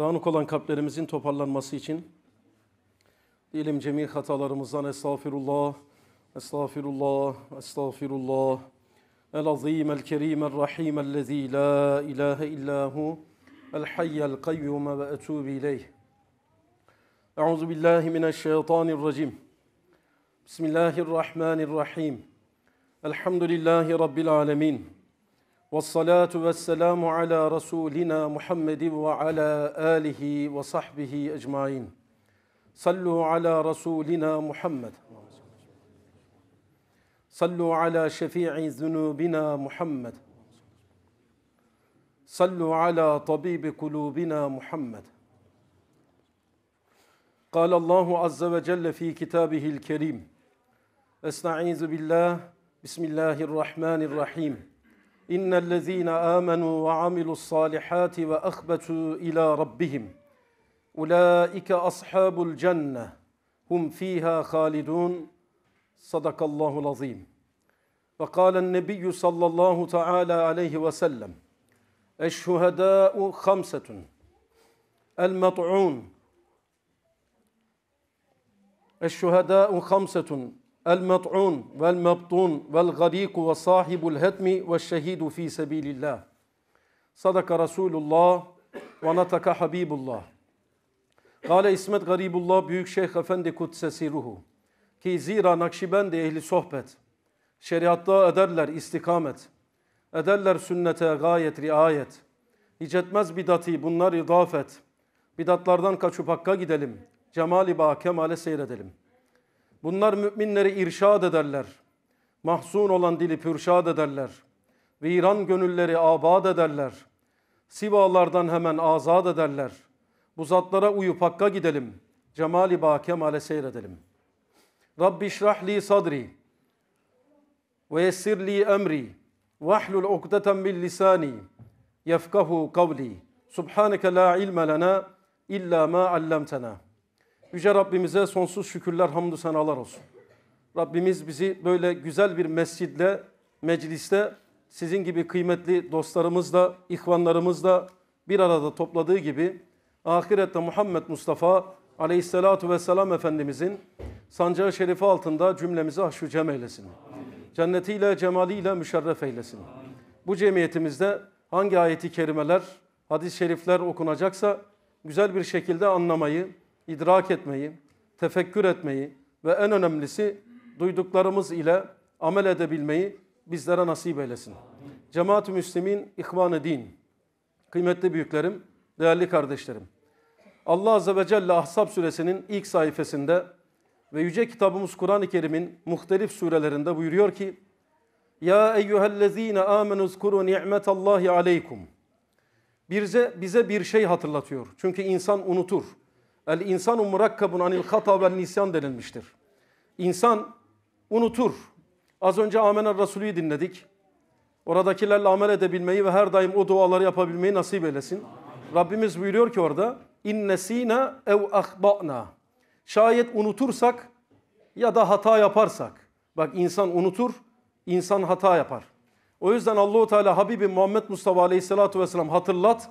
Dağınık olan kalplerimizin toparlanması için diyelim cemil hatalarımızdan estağfirullah, estağfirullah, estağfirullah. El azim el kerim el rahim ellezî la ilahe illahu el hayyel kayyum ve etûbü ileyh. Euzu billahi mineşşeytanirracim. Bismillahirrahmanirrahim. Elhamdülillahi rabbil alemin. والصلاة والسلام على رسولنا محمد وعلى آله وصحبه أجمعين صلوا على رسولنا محمد صلوا على شفيع ذنوبنا محمد صلوا على طبيب قلوبنا محمد قال الله عز وجل في كتابه الكريم استعيذ بالله بسم الله الرحمن الرحيم إن الذين آمنوا وعملوا الصالحات وأخبتوا إلى ربهم أولئك أصحاب الجنة هم فيها خالدون صدق الله العظيم وقال النبي صلى الله تعالى عليه وسلم الشهداء خمسة المطعون الشهداء خمسة el-met'un vel-mebtun vel-gadiku ve sahibul hetmi ve şehidu fi sabilillah. Sadaka Rasulullah ve nataka Habibullah. Kale İsmet Garibullah Büyük Şeyh Efendi Kudsesi Ruhu. Ki zira Nakşibendi ehli sohbet. Şeriatta ederler istikamet. Ederler sünnete gayet riayet. Hicetmez bidati bunlar idafet. Bidatlardan kaçıp hakka gidelim. Cemali ba kemale seyredelim.'' Bunlar müminleri irşad ederler. Mahzun olan dili pürşad ederler. Viran gönülleri abad ederler. Sivalardan hemen azad ederler. Bu zatlara uyup hakka gidelim. Cemali ba kemale seyredelim. Rabbi şrahli sadri ve yessirli emri vahlul ukdeten min lisani yefkahu kavli. Subhaneke la ilme lena illa ma allamtena. Yüce Rabbimize sonsuz şükürler, hamdü senalar olsun. Rabbimiz bizi böyle güzel bir mescidle, mecliste sizin gibi kıymetli dostlarımızla, ihvanlarımızla bir arada topladığı gibi ahirette Muhammed Mustafa aleyhissalatu vesselam Efendimizin sancağı şerifi altında cümlemizi haşru cem eylesin. Cennetiyle, cemaliyle müşerref eylesin. Bu cemiyetimizde hangi ayeti kerimeler, hadis-i şerifler okunacaksa güzel bir şekilde anlamayı, idrak etmeyi, tefekkür etmeyi ve en önemlisi duyduklarımız ile amel edebilmeyi bizlere nasip eylesin. Cemaat-i Müslümin, İhvan-ı Din, kıymetli büyüklerim, değerli kardeşlerim. Allah Azze ve Celle Ahzab suresinin ilk sayfasında ve yüce kitabımız Kur'an-ı Kerim'in muhtelif surelerinde buyuruyor ki Ya eyyühellezine amenu zkuru ni'metallahi aleykum Bize, bize bir şey hatırlatıyor. Çünkü insan unutur. El insanu murakkabun anil hata ve nisyan denilmiştir. İnsan unutur. Az önce Amener Resulü'yü dinledik. Oradakilerle amel edebilmeyi ve her daim o duaları yapabilmeyi nasip eylesin. Rabbimiz buyuruyor ki orada innesina ev ahba'na. Şayet unutursak ya da hata yaparsak. Bak insan unutur, insan hata yapar. O yüzden Allahu Teala Habibi Muhammed Mustafa Aleyhisselatu Vesselam hatırlat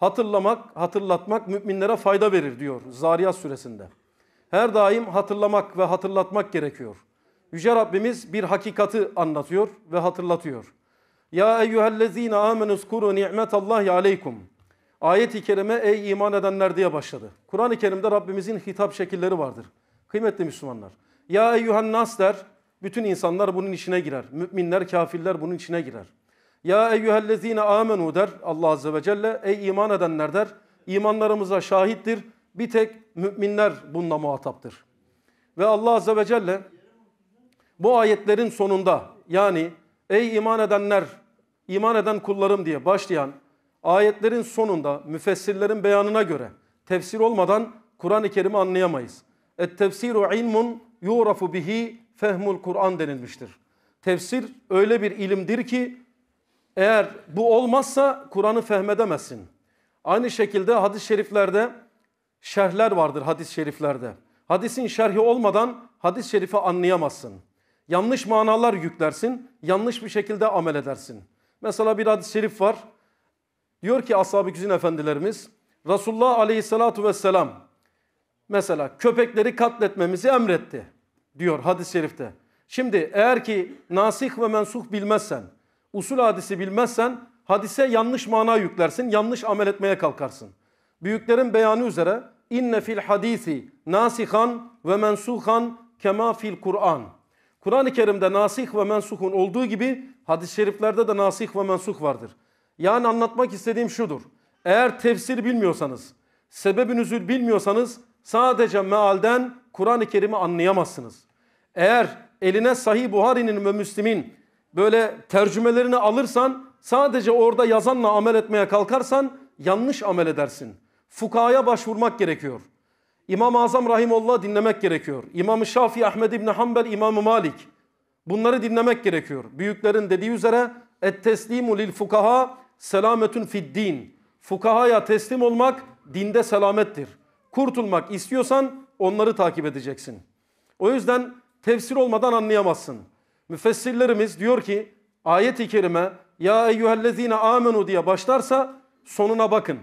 hatırlamak, hatırlatmak müminlere fayda verir diyor Zariyat suresinde. Her daim hatırlamak ve hatırlatmak gerekiyor. Yüce Rabbimiz bir hakikati anlatıyor ve hatırlatıyor. Ya eyyühellezine amenuskuru ni'metallahi aleykum. Ayet-i kerime ey iman edenler diye başladı. Kur'an-ı Kerim'de Rabbimizin hitap şekilleri vardır. Kıymetli Müslümanlar. Ya eyyühen nas der. Bütün insanlar bunun içine girer. Müminler, kafirler bunun içine girer. Ya eyyühellezine amenu der Allah Azze ve Celle. Ey iman edenler der. İmanlarımıza şahittir. Bir tek müminler bununla muhataptır. Ve Allah Azze ve Celle bu ayetlerin sonunda yani ey iman edenler, iman eden kullarım diye başlayan ayetlerin sonunda müfessirlerin beyanına göre tefsir olmadan Kur'an-ı Kerim'i anlayamayız. Et tefsiru ilmun yurafu bihi fehmul Kur'an denilmiştir. Tefsir öyle bir ilimdir ki eğer bu olmazsa Kur'an'ı fehmedemezsin. Aynı şekilde hadis-i şeriflerde şerhler vardır hadis-i şeriflerde. Hadisin şerhi olmadan hadis-i şerifi anlayamazsın. Yanlış manalar yüklersin, yanlış bir şekilde amel edersin. Mesela bir hadis-i şerif var. Diyor ki ashab-ı güzin efendilerimiz Resulullah aleyhissalatu vesselam mesela köpekleri katletmemizi emretti diyor hadis-i şerifte. Şimdi eğer ki nasih ve mensuh bilmezsen Usul hadisi bilmezsen hadise yanlış mana yüklersin, yanlış amel etmeye kalkarsın. Büyüklerin beyanı üzere inne fil hadisi nasihan ve mensuhan kema fil Kur'an. Kur'an-ı Kerim'de nasih ve mensuhun olduğu gibi hadis-i şeriflerde de nasih ve mensuh vardır. Yani anlatmak istediğim şudur. Eğer tefsir bilmiyorsanız, sebebin üzül bilmiyorsanız sadece mealden Kur'an-ı Kerim'i anlayamazsınız. Eğer eline Sahih Buhari'nin ve Müslim'in böyle tercümelerini alırsan sadece orada yazanla amel etmeye kalkarsan yanlış amel edersin. Fukaya başvurmak gerekiyor. İmam-ı Azam Rahimullah dinlemek gerekiyor. İmam-ı Şafii Ahmed İbni Hanbel, İmam-ı Malik. Bunları dinlemek gerekiyor. Büyüklerin dediği üzere et teslimu lil fukaha selametun fid din. Fukahaya teslim olmak dinde selamettir. Kurtulmak istiyorsan onları takip edeceksin. O yüzden tefsir olmadan anlayamazsın. Müfessirlerimiz diyor ki ayet-i kerime ya eyyühellezine amenu diye başlarsa sonuna bakın.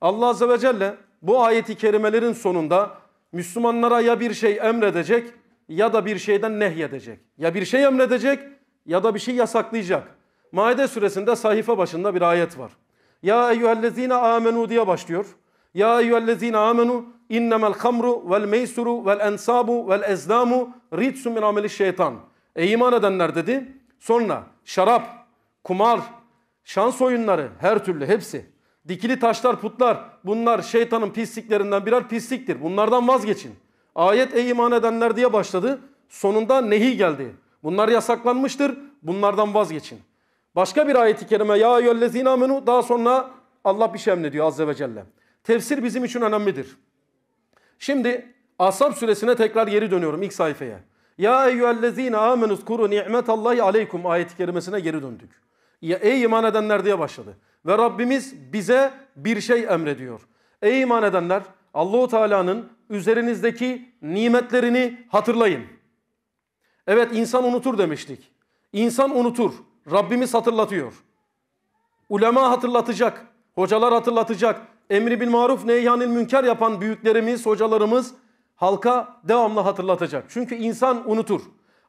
Allah Azze ve Celle bu ayeti kerimelerin sonunda Müslümanlara ya bir şey emredecek ya da bir şeyden nehyedecek. Ya bir şey emredecek ya da bir şey yasaklayacak. Maide suresinde sayfa başında bir ayet var. Ya eyyühellezine amenu diye başlıyor. Ya eyyühellezine amenu innemel hamru vel meysuru vel ensabu vel ezlamu ritsu min ameli şeytan.'' Ey iman edenler dedi. Sonra şarap, kumar, şans oyunları her türlü hepsi. Dikili taşlar, putlar bunlar şeytanın pisliklerinden birer pisliktir. Bunlardan vazgeçin. Ayet ey iman edenler diye başladı. Sonunda nehi geldi. Bunlar yasaklanmıştır. Bunlardan vazgeçin. Başka bir ayeti kerime ya eyyühellezine amenu daha sonra Allah bir şey emrediyor azze ve celle. Tefsir bizim için önemlidir. Şimdi Ashab suresine tekrar geri dönüyorum ilk sayfaya. Ya eyyühellezine amenus kuru ni'metallahi aleykum ayet-i kerimesine geri döndük. Ya, ey iman edenler diye başladı. Ve Rabbimiz bize bir şey emrediyor. Ey iman edenler Allahu Teala'nın üzerinizdeki nimetlerini hatırlayın. Evet insan unutur demiştik. İnsan unutur. Rabbimiz hatırlatıyor. Ulema hatırlatacak. Hocalar hatırlatacak. Emri bil maruf neyhanil münker yapan büyüklerimiz, hocalarımız halka devamlı hatırlatacak. Çünkü insan unutur.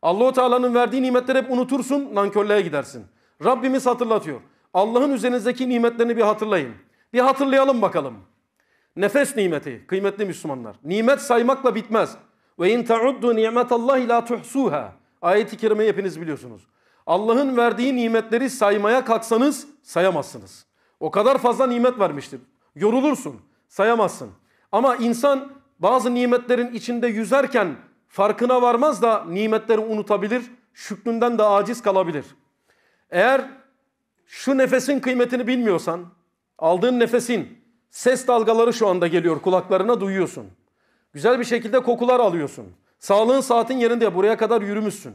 Allahu Teala'nın verdiği nimetleri hep unutursun, nankörlüğe gidersin. Rabbimiz hatırlatıyor. Allah'ın üzerinizdeki nimetlerini bir hatırlayın. Bir hatırlayalım bakalım. Nefes nimeti kıymetli Müslümanlar. Nimet saymakla bitmez. Ve in tauddu ni'metallahi la tuhsuha. Ayet-i kerimeyi hepiniz biliyorsunuz. Allah'ın verdiği nimetleri saymaya kalksanız sayamazsınız. O kadar fazla nimet vermiştir. Yorulursun, sayamazsın. Ama insan bazı nimetlerin içinde yüzerken farkına varmaz da nimetleri unutabilir, şükründen de aciz kalabilir. Eğer şu nefesin kıymetini bilmiyorsan, aldığın nefesin ses dalgaları şu anda geliyor kulaklarına duyuyorsun. Güzel bir şekilde kokular alıyorsun. Sağlığın saatin yerinde buraya kadar yürümüşsün.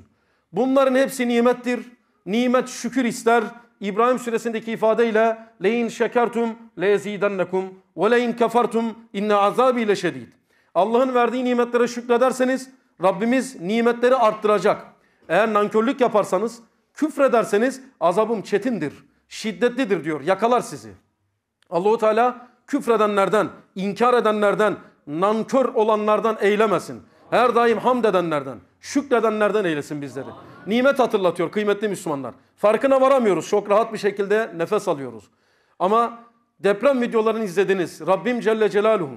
Bunların hepsi nimettir. Nimet şükür ister. İbrahim suresindeki ifadeyle leyin şekertum lezidennekum ve leyin kefertum inne azabi leşedid. Allah'ın verdiği nimetlere şükrederseniz Rabbimiz nimetleri arttıracak. Eğer nankörlük yaparsanız, küfrederseniz azabım çetindir, şiddetlidir diyor. Yakalar sizi. Allahu Teala küfredenlerden, inkar edenlerden, nankör olanlardan eylemesin. Her daim hamd edenlerden, şükredenlerden eylesin bizleri. Nimet hatırlatıyor kıymetli Müslümanlar. Farkına varamıyoruz. Çok rahat bir şekilde nefes alıyoruz. Ama deprem videolarını izlediniz. Rabbim Celle Celaluhu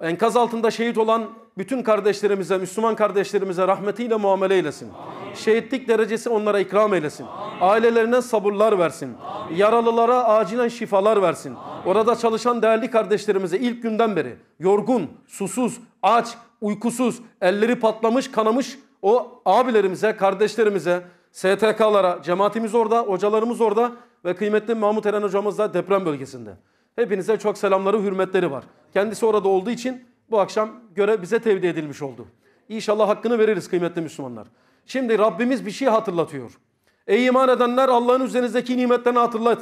Enkaz altında şehit olan bütün kardeşlerimize, Müslüman kardeşlerimize rahmetiyle muamele eylesin. Amin. Şehitlik derecesi onlara ikram eylesin. Amin. Ailelerine sabırlar versin. Amin. Yaralılara acilen şifalar versin. Amin. Orada çalışan değerli kardeşlerimize ilk günden beri yorgun, susuz, aç, uykusuz, elleri patlamış, kanamış o abilerimize, kardeşlerimize, STK'lara, cemaatimiz orada, hocalarımız orada ve kıymetli Mahmut Eren hocamız da deprem bölgesinde. Hepinize çok selamları, hürmetleri var. Kendisi orada olduğu için bu akşam göre bize tevdi edilmiş oldu. İnşallah hakkını veririz kıymetli Müslümanlar. Şimdi Rabbimiz bir şey hatırlatıyor. Ey iman edenler Allah'ın üzerinizdeki nimetlerini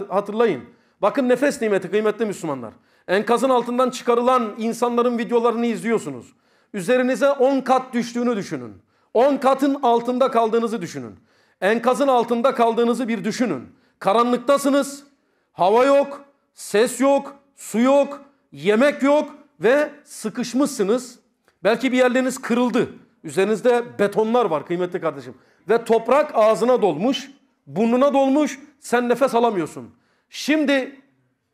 hatırlayın. Bakın nefes nimeti kıymetli Müslümanlar. Enkazın altından çıkarılan insanların videolarını izliyorsunuz. Üzerinize 10 kat düştüğünü düşünün. 10 katın altında kaldığınızı düşünün. Enkazın altında kaldığınızı bir düşünün. Karanlıktasınız. Hava yok ses yok, su yok, yemek yok ve sıkışmışsınız. Belki bir yerleriniz kırıldı. Üzerinizde betonlar var kıymetli kardeşim. Ve toprak ağzına dolmuş, burnuna dolmuş, sen nefes alamıyorsun. Şimdi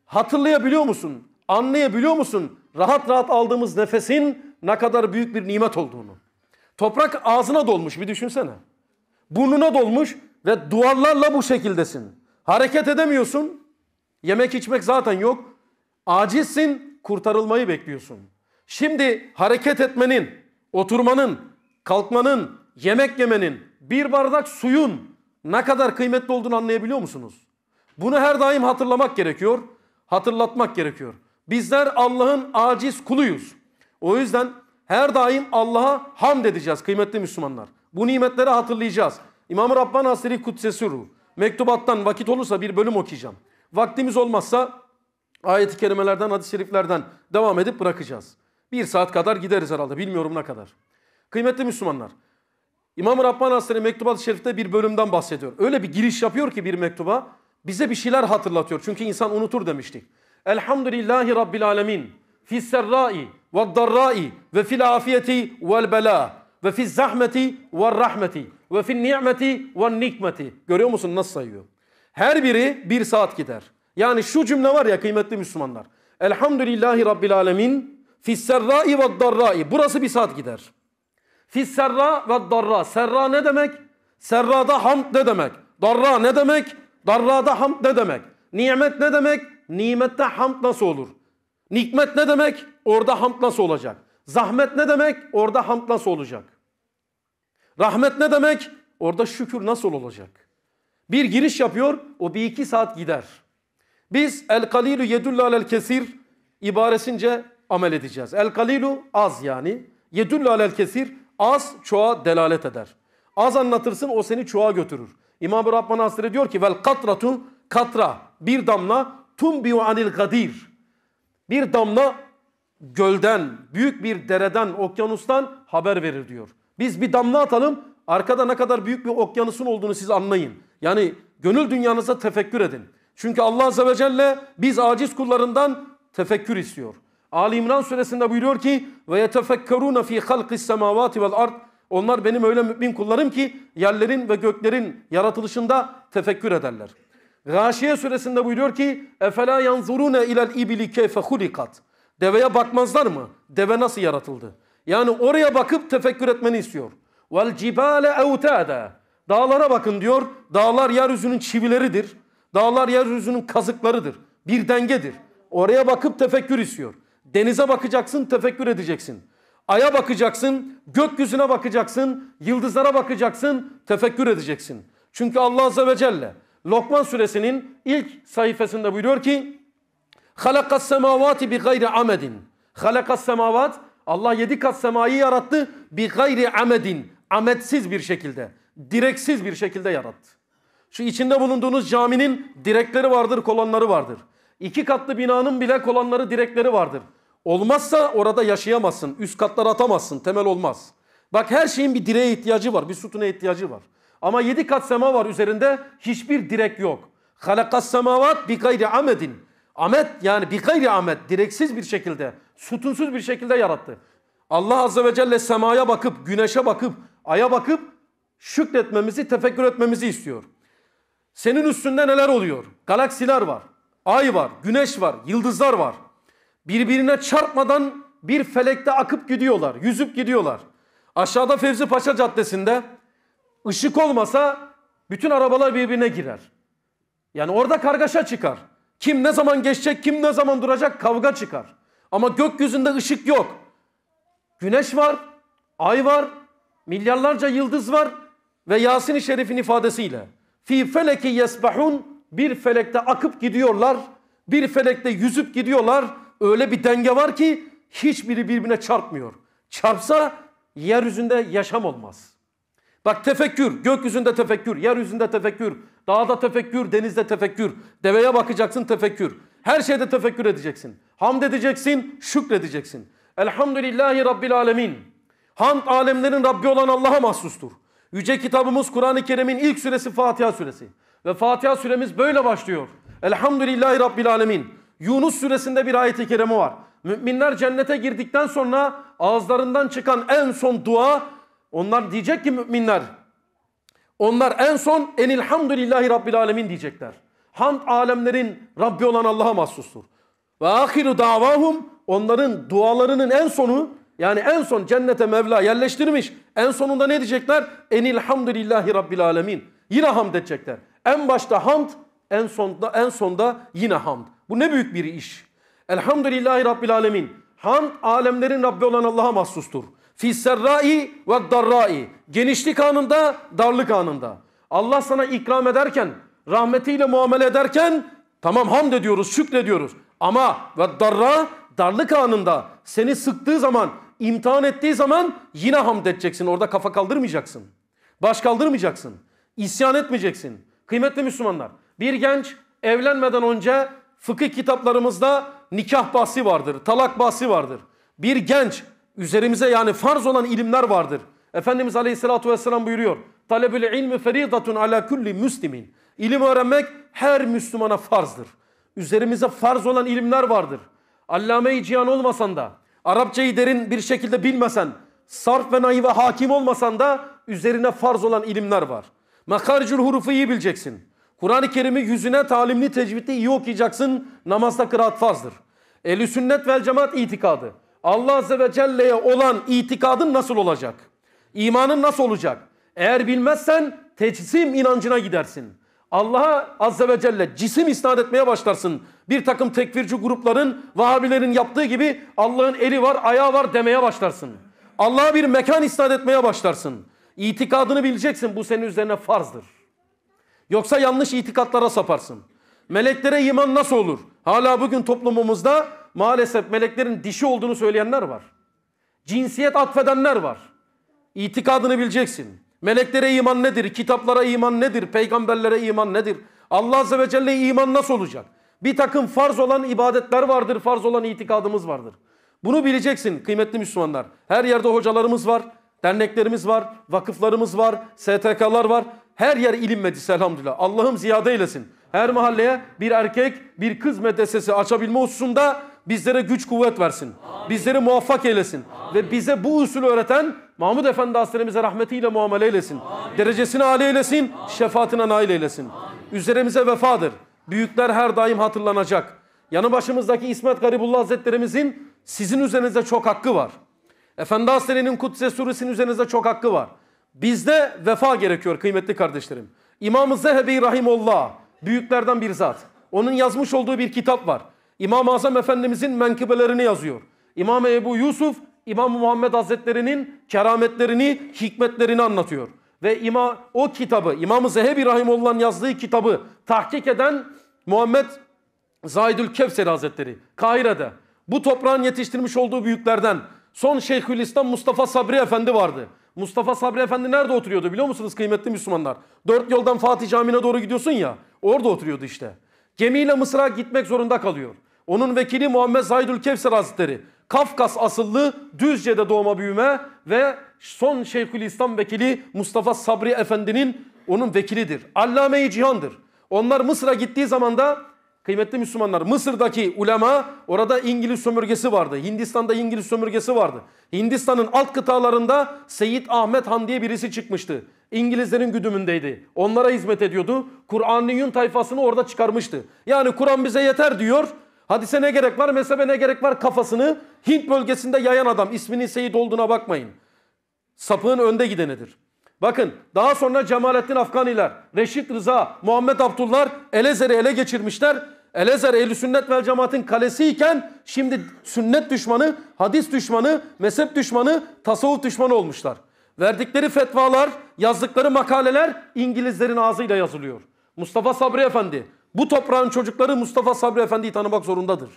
hatırlayabiliyor musun? Anlayabiliyor musun? Rahat rahat aldığımız nefesin ne kadar büyük bir nimet olduğunu. Toprak ağzına dolmuş bir düşünsene. Burnuna dolmuş ve duvarlarla bu şekildesin. Hareket edemiyorsun. Yemek içmek zaten yok. Acizsin, kurtarılmayı bekliyorsun. Şimdi hareket etmenin, oturmanın, kalkmanın, yemek yemenin, bir bardak suyun ne kadar kıymetli olduğunu anlayabiliyor musunuz? Bunu her daim hatırlamak gerekiyor, hatırlatmak gerekiyor. Bizler Allah'ın aciz kuluyuz. O yüzden her daim Allah'a hamd edeceğiz kıymetli Müslümanlar. Bu nimetleri hatırlayacağız. İmam-ı Rabban Asri Kudsesi Ruh. Mektubattan vakit olursa bir bölüm okuyacağım. Vaktimiz olmazsa ayet-i kerimelerden, hadis-i şeriflerden devam edip bırakacağız. Bir saat kadar gideriz herhalde bilmiyorum ne kadar. Kıymetli Müslümanlar, İmam-ı Rabbani Hazretleri Mektubat-ı Şerif'te bir bölümden bahsediyor. Öyle bir giriş yapıyor ki bir mektuba bize bir şeyler hatırlatıyor. Çünkü insan unutur demiştik. Elhamdülillahi Rabbil Alemin. Fisserrai ve darrai ve fil afiyeti vel bela ve fil zahmeti ve rahmeti ve fil ni'meti ve nikmeti. Görüyor musun nasıl sayıyor? Her biri bir saat gider. Yani şu cümle var ya kıymetli Müslümanlar. Elhamdülillahi Rabbil Alemin fisserrai ve darrai. Burası bir saat gider. Fisserra ve darra. Serra ne demek? Serrada hamd ne demek? Darra ne demek? Darrada hamd ne demek? Nimet ne demek? Nimette hamd nasıl olur? Nikmet ne demek? Orada hamd nasıl olacak? Zahmet ne demek? Orada hamd nasıl olacak? Rahmet ne demek? Orada şükür nasıl olacak? Bir giriş yapıyor o bir iki saat gider. Biz el kalilu yedullu alel kesir ibaresince amel edeceğiz. El kalilu az yani. Yedullu alel kesir az çoğa delalet eder. Az anlatırsın o seni çoğa götürür. İmam-ı Rabbani Hasretleri diyor ki vel katratun katra bir damla tumbiu anil gadir. Bir damla gölden, büyük bir dereden, okyanustan haber verir diyor. Biz bir damla atalım arkada ne kadar büyük bir okyanusun olduğunu siz anlayın. Yani gönül dünyanıza tefekkür edin. Çünkü Allah Azze ve Celle biz aciz kullarından tefekkür istiyor. Ali İmran suresinde buyuruyor ki ve yetefekkerun fi halqis semawati vel ard onlar benim öyle mümin kullarım ki yerlerin ve göklerin yaratılışında tefekkür ederler. Gâşiye suresinde buyuruyor ki efela yanzurune ilal ibili keyfe hulikat. Deveye bakmazlar mı? Deve nasıl yaratıldı? Yani oraya bakıp tefekkür etmeni istiyor. Vel cibale evtâde. Dağlara bakın diyor. Dağlar yeryüzünün çivileridir. Dağlar yeryüzünün kazıklarıdır. Bir dengedir. Oraya bakıp tefekkür istiyor. Denize bakacaksın, tefekkür edeceksin. Aya bakacaksın, gökyüzüne bakacaksın, yıldızlara bakacaksın, tefekkür edeceksin. Çünkü Allah Azze ve Celle Lokman suresinin ilk sayfasında buyuruyor ki Halakas semavati bi gayri amedin. Halakas semavat Allah yedi kat semayı yarattı bir gayri amedin. Ametsiz bir şekilde direksiz bir şekilde yarattı. Şu içinde bulunduğunuz caminin direkleri vardır, kolonları vardır. İki katlı binanın bile kolonları, direkleri vardır. Olmazsa orada yaşayamazsın, üst katlara atamazsın, temel olmaz. Bak her şeyin bir direğe ihtiyacı var, bir sütuna ihtiyacı var. Ama yedi kat sema var üzerinde, hiçbir direk yok. Halakas semavat bi gayri amedin. Amet yani bir gayri amet, direksiz bir şekilde, sütunsuz bir şekilde yarattı. Allah Azze ve Celle semaya bakıp, güneşe bakıp, aya bakıp şükretmemizi, tefekkür etmemizi istiyor. Senin üstünde neler oluyor? Galaksiler var, ay var, güneş var, yıldızlar var. Birbirine çarpmadan bir felekte akıp gidiyorlar, yüzüp gidiyorlar. Aşağıda Fevzi Paşa Caddesi'nde ışık olmasa bütün arabalar birbirine girer. Yani orada kargaşa çıkar. Kim ne zaman geçecek, kim ne zaman duracak kavga çıkar. Ama gökyüzünde ışık yok. Güneş var, ay var, milyarlarca yıldız var ve Yasin-i Şerif'in ifadesiyle fi feleki yesbahun bir felekte akıp gidiyorlar, bir felekte yüzüp gidiyorlar. Öyle bir denge var ki hiçbiri birbirine çarpmıyor. Çarpsa yeryüzünde yaşam olmaz. Bak tefekkür, gökyüzünde tefekkür, yeryüzünde tefekkür, dağda tefekkür, denizde tefekkür, deveye bakacaksın tefekkür. Her şeyde tefekkür edeceksin. Hamd edeceksin, şükredeceksin. Elhamdülillahi Rabbil Alemin. Hamd alemlerin Rabbi olan Allah'a mahsustur. Yüce kitabımız Kur'an-ı Kerim'in ilk suresi Fatiha suresi. Ve Fatiha suremiz böyle başlıyor. Elhamdülillahi Rabbil Alemin. Yunus suresinde bir ayet-i kerime var. Müminler cennete girdikten sonra ağızlarından çıkan en son dua onlar diyecek ki müminler onlar en son enilhamdülillahi Rabbil Alemin diyecekler. Hamd alemlerin Rabbi olan Allah'a mahsustur. Ve ahiru davahum onların dualarının en sonu yani en son cennete Mevla yerleştirmiş. En sonunda ne diyecekler? Enilhamdülillahi Rabbil Alemin. Yine hamd edecekler. En başta hamd, en sonda, en sonda yine hamd. Bu ne büyük bir iş. Elhamdülillahi Rabbil Alemin. Hamd alemlerin Rabbi olan Allah'a mahsustur. Fisserrai ve darrai. Genişlik anında, darlık anında. Allah sana ikram ederken, rahmetiyle muamele ederken tamam hamd ediyoruz, şükrediyoruz. Ama ve darra darlık anında seni sıktığı zaman imtihan ettiği zaman yine hamd edeceksin. Orada kafa kaldırmayacaksın. Baş kaldırmayacaksın. İsyan etmeyeceksin. Kıymetli Müslümanlar bir genç evlenmeden önce fıkıh kitaplarımızda nikah bahsi vardır. Talak bahsi vardır. Bir genç üzerimize yani farz olan ilimler vardır. Efendimiz Aleyhisselatü Vesselam buyuruyor. Talebül ilmi feridatun ala kulli müslimin. İlim öğrenmek her Müslümana farzdır. Üzerimize farz olan ilimler vardır. Allame-i Cihan olmasan da, Arapçayı derin bir şekilde bilmesen, sarf ve naive hakim olmasan da üzerine farz olan ilimler var. Makarcül hurufu iyi bileceksin. Kur'an-ı Kerim'i yüzüne talimli tecvidde iyi okuyacaksın. Namazda kıraat farzdır. Ehl-i sünnet vel cemaat itikadı. Allah Azze ve Celle'ye olan itikadın nasıl olacak? İmanın nasıl olacak? Eğer bilmezsen tecsim inancına gidersin. Allah'a Azze ve Celle cisim isnat etmeye başlarsın bir takım tekvirci grupların, Vahabilerin yaptığı gibi Allah'ın eli var, ayağı var demeye başlarsın. Allah'a bir mekan isnat etmeye başlarsın. İtikadını bileceksin bu senin üzerine farzdır. Yoksa yanlış itikatlara saparsın. Meleklere iman nasıl olur? Hala bugün toplumumuzda maalesef meleklerin dişi olduğunu söyleyenler var. Cinsiyet atfedenler var. İtikadını bileceksin. Meleklere iman nedir? Kitaplara iman nedir? Peygamberlere iman nedir? Allah Azze ve Celle'ye iman nasıl olacak? Bir takım farz olan ibadetler vardır, farz olan itikadımız vardır. Bunu bileceksin kıymetli Müslümanlar. Her yerde hocalarımız var, derneklerimiz var, vakıflarımız var, STK'lar var. Her yer ilim meclisi elhamdülillah. Allah'ım ziyade eylesin. Her mahalleye bir erkek, bir kız medresesi açabilme hususunda bizlere güç kuvvet versin. Amin. Bizleri muvaffak eylesin. Amin. Ve bize bu usulü öğreten Mahmud Efendi Hazretlerimize rahmetiyle muamele eylesin. Amin. Derecesini âli eylesin, Amin. şefaatine nail eylesin. Amin. Üzerimize vefadır. Büyükler her daim hatırlanacak. Yanı başımızdaki İsmet Garibullah Hazretlerimizin sizin üzerinize çok hakkı var. Efendi Hazretleri'nin Kutse suresinin üzerinize çok hakkı var. Bizde vefa gerekiyor kıymetli kardeşlerim. İmam-ı Zehebi Rahimullah büyüklerden bir zat. Onun yazmış olduğu bir kitap var. İmam-ı Azam Efendimizin menkıbelerini yazıyor. İmam Ebu Yusuf, İmam Muhammed Hazretlerinin kerametlerini, hikmetlerini anlatıyor. Ve ima, o kitabı, İmam-ı Zehebi Rahimullah'ın yazdığı kitabı tahkik eden Muhammed Zaidül Kevser Hazretleri Kahire'de bu toprağın yetiştirmiş olduğu büyüklerden son Şeyhülislam Mustafa Sabri Efendi vardı. Mustafa Sabri Efendi nerede oturuyordu biliyor musunuz kıymetli Müslümanlar? Dört yoldan Fatih Camii'ne doğru gidiyorsun ya orada oturuyordu işte. Gemiyle Mısır'a gitmek zorunda kalıyor. Onun vekili Muhammed Zahidül Kevser Hazretleri. Kafkas asıllı Düzce'de doğma büyüme ve son Şeyhülislam vekili Mustafa Sabri Efendi'nin onun vekilidir. Allame-i Cihan'dır. Onlar Mısır'a gittiği zaman da kıymetli Müslümanlar Mısır'daki ulema orada İngiliz sömürgesi vardı. Hindistan'da İngiliz sömürgesi vardı. Hindistan'ın alt kıtalarında Seyit Ahmet Han diye birisi çıkmıştı. İngilizlerin güdümündeydi. Onlara hizmet ediyordu. Kur'an'ın tayfasını orada çıkarmıştı. Yani Kur'an bize yeter diyor. Hadise ne gerek var, mezhebe ne gerek var kafasını Hint bölgesinde yayan adam. isminin Seyit olduğuna bakmayın. Sapığın önde gidenidir. Bakın daha sonra Cemalettin Afganiler, Reşit Rıza, Muhammed Abdullar Elezer'i ele geçirmişler. Elezer ehl Sünnet vel Cemaat'in kalesiyken şimdi sünnet düşmanı, hadis düşmanı, mezhep düşmanı, tasavvuf düşmanı olmuşlar. Verdikleri fetvalar, yazdıkları makaleler İngilizlerin ağzıyla yazılıyor. Mustafa Sabri Efendi, bu toprağın çocukları Mustafa Sabri Efendi'yi tanımak zorundadır.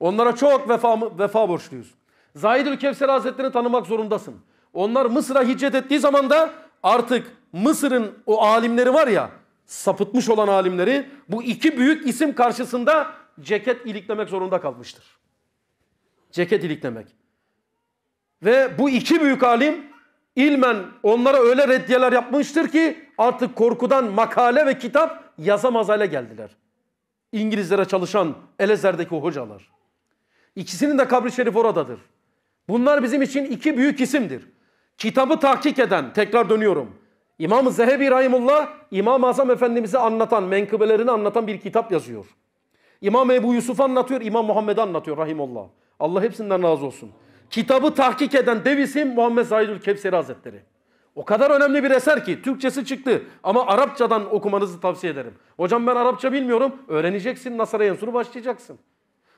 Onlara çok vefa, vefa borçluyuz. Zahidül Kevser Hazretleri'ni tanımak zorundasın. Onlar Mısır'a hicret ettiği zaman da artık Mısır'ın o alimleri var ya sapıtmış olan alimleri bu iki büyük isim karşısında ceket iliklemek zorunda kalmıştır. Ceket iliklemek. Ve bu iki büyük alim ilmen onlara öyle reddiyeler yapmıştır ki artık korkudan makale ve kitap yazamaz hale geldiler. İngilizlere çalışan Elezer'deki hocalar. İkisinin de kabri şerif oradadır. Bunlar bizim için iki büyük isimdir kitabı tahkik eden, tekrar dönüyorum. İmam-ı Zehebi Rahimullah, İmam-ı Azam Efendimiz'i anlatan, menkıbelerini anlatan bir kitap yazıyor. İmam Ebu Yusuf anlatıyor, İmam Muhammed'i anlatıyor Rahimullah. Allah hepsinden razı olsun. Kitabı tahkik eden dev isim Muhammed Zahidül Kevseri Hazretleri. O kadar önemli bir eser ki Türkçesi çıktı ama Arapçadan okumanızı tavsiye ederim. Hocam ben Arapça bilmiyorum. Öğreneceksin Nasara Yensur'u başlayacaksın.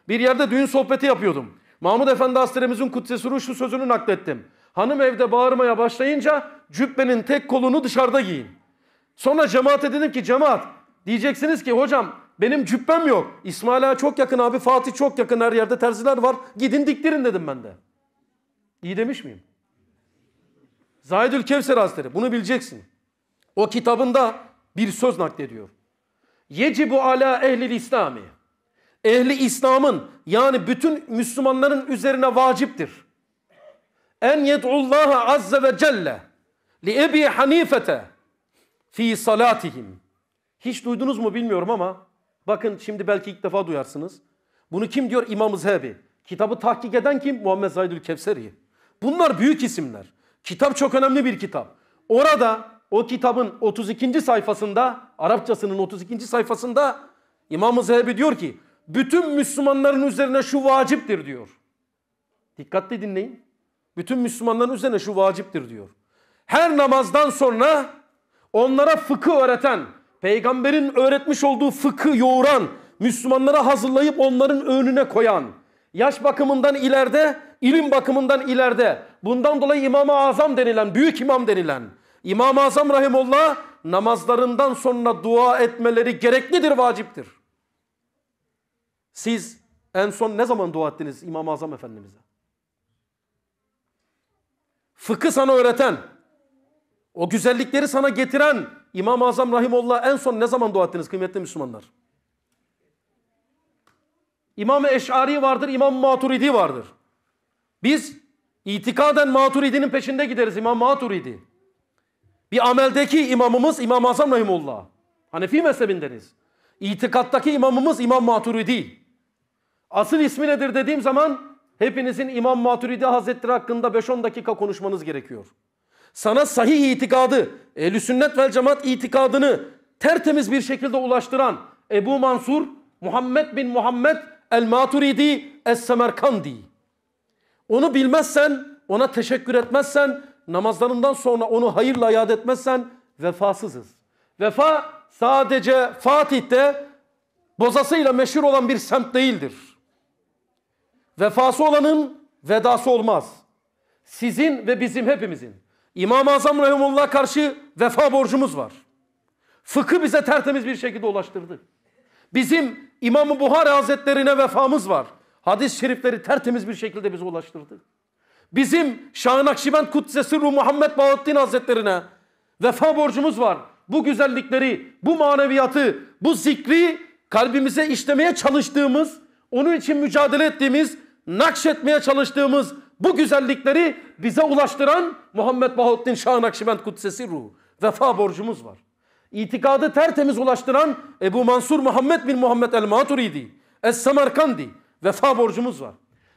Bir yerde düğün sohbeti yapıyordum. Mahmud Efendi Hazretlerimizin kutsesuru şu sözünü naklettim. Hanım evde bağırmaya başlayınca cübbenin tek kolunu dışarıda giyin. Sonra cemaate dedim ki cemaat diyeceksiniz ki hocam benim cübbem yok. İsmaila çok yakın abi Fatih çok yakın her yerde terziler var. Gidin diktirin dedim ben de. İyi demiş miyim? Zahidül Kevser Hazretleri bunu bileceksin. O kitabında bir söz naklediyor. Yecibu ala ehlil İslami. Ehli İslam'ın yani bütün Müslümanların üzerine vaciptir en yed'ullaha azze ve celle li Ebi Hanifete fi salatihim. Hiç duydunuz mu bilmiyorum ama bakın şimdi belki ilk defa duyarsınız. Bunu kim diyor? İmam Zhebi. Kitabı tahkik eden kim? Muhammed Zahidül Kevseri. Bunlar büyük isimler. Kitap çok önemli bir kitap. Orada o kitabın 32. sayfasında Arapçasının 32. sayfasında İmam-ı Zehebi diyor ki bütün Müslümanların üzerine şu vaciptir diyor. Dikkatli dinleyin. Bütün Müslümanların üzerine şu vaciptir diyor. Her namazdan sonra onlara fıkı öğreten, peygamberin öğretmiş olduğu fıkı yoğuran, Müslümanlara hazırlayıp onların önüne koyan, yaş bakımından ileride, ilim bakımından ileride, bundan dolayı İmam-ı Azam denilen, büyük imam denilen, İmam-ı Azam Rahimullah namazlarından sonra dua etmeleri gereklidir, vaciptir. Siz en son ne zaman dua ettiniz İmam-ı Azam Efendimiz'e? fıkı sana öğreten, o güzellikleri sana getiren İmam-ı Azam Rahimullah en son ne zaman dua ettiniz kıymetli Müslümanlar? İmam-ı Eş'ari vardır, İmam Maturidi vardır. Biz itikaden Maturidi'nin peşinde gideriz İmam Maturidi. Bir ameldeki imamımız İmam-ı Azam Rahimullah. Hanefi mezhebindeniz. İtikattaki imamımız İmam Maturidi. Asıl ismi nedir dediğim zaman Hepinizin İmam Maturidi Hazretleri hakkında 5-10 dakika konuşmanız gerekiyor. Sana sahih itikadı, ehl sünnet vel cemaat itikadını tertemiz bir şekilde ulaştıran Ebu Mansur Muhammed bin Muhammed el Maturidi es Semerkandi. Onu bilmezsen, ona teşekkür etmezsen, namazlarından sonra onu hayırla yad etmezsen vefasızız. Vefa sadece Fatih'te bozasıyla meşhur olan bir semt değildir. Vefası olanın vedası olmaz. Sizin ve bizim hepimizin. İmam-ı Azam Rahimullah'a karşı vefa borcumuz var. Fıkı bize tertemiz bir şekilde ulaştırdı. Bizim İmam-ı Buhari Hazretlerine vefamız var. Hadis-i şerifleri tertemiz bir şekilde bize ulaştırdı. Bizim Şah-ı Nakşibend Kudsesi Ruh Muhammed Bahattin Hazretlerine vefa borcumuz var. Bu güzellikleri, bu maneviyatı, bu zikri kalbimize işlemeye çalıştığımız, onun için mücadele ettiğimiz nakşetmeye çalıştığımız bu güzellikleri bize ulaştıran Muhammed Bahuddin Şah Nakşibend Kudsesi ruhu. Vefa borcumuz var. İtikadı tertemiz ulaştıran Ebu Mansur Muhammed bin Muhammed El Maturidi, Es Semerkandi vefa borcumuz var.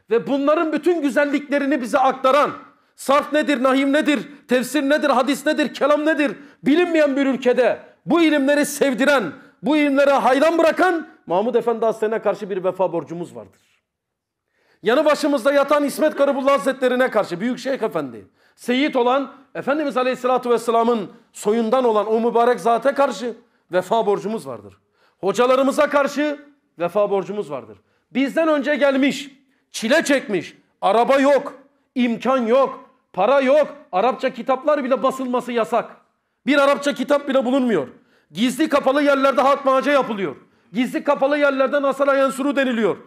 Ve bunların bütün güzelliklerini bize aktaran sarf nedir, nahim nedir, tefsir nedir, hadis nedir, kelam nedir bilinmeyen bir ülkede bu ilimleri sevdiren, bu ilimlere hayran bırakan Mahmud Efendi Hastane'ye karşı bir vefa borcumuz vardır. Yanı başımızda yatan İsmet Garibullah Hazretlerine karşı Büyük Şeyh Efendi. Seyit olan Efendimiz Aleyhisselatü Vesselam'ın soyundan olan o mübarek zate karşı vefa borcumuz vardır. Hocalarımıza karşı vefa borcumuz vardır. Bizden önce gelmiş, çile çekmiş, araba yok, imkan yok, para yok. Arapça kitaplar bile basılması yasak. Bir Arapça kitap bile bulunmuyor. Gizli kapalı yerlerde hatmaca yapılıyor. Gizli kapalı yerlerde Nasara suru deniliyor.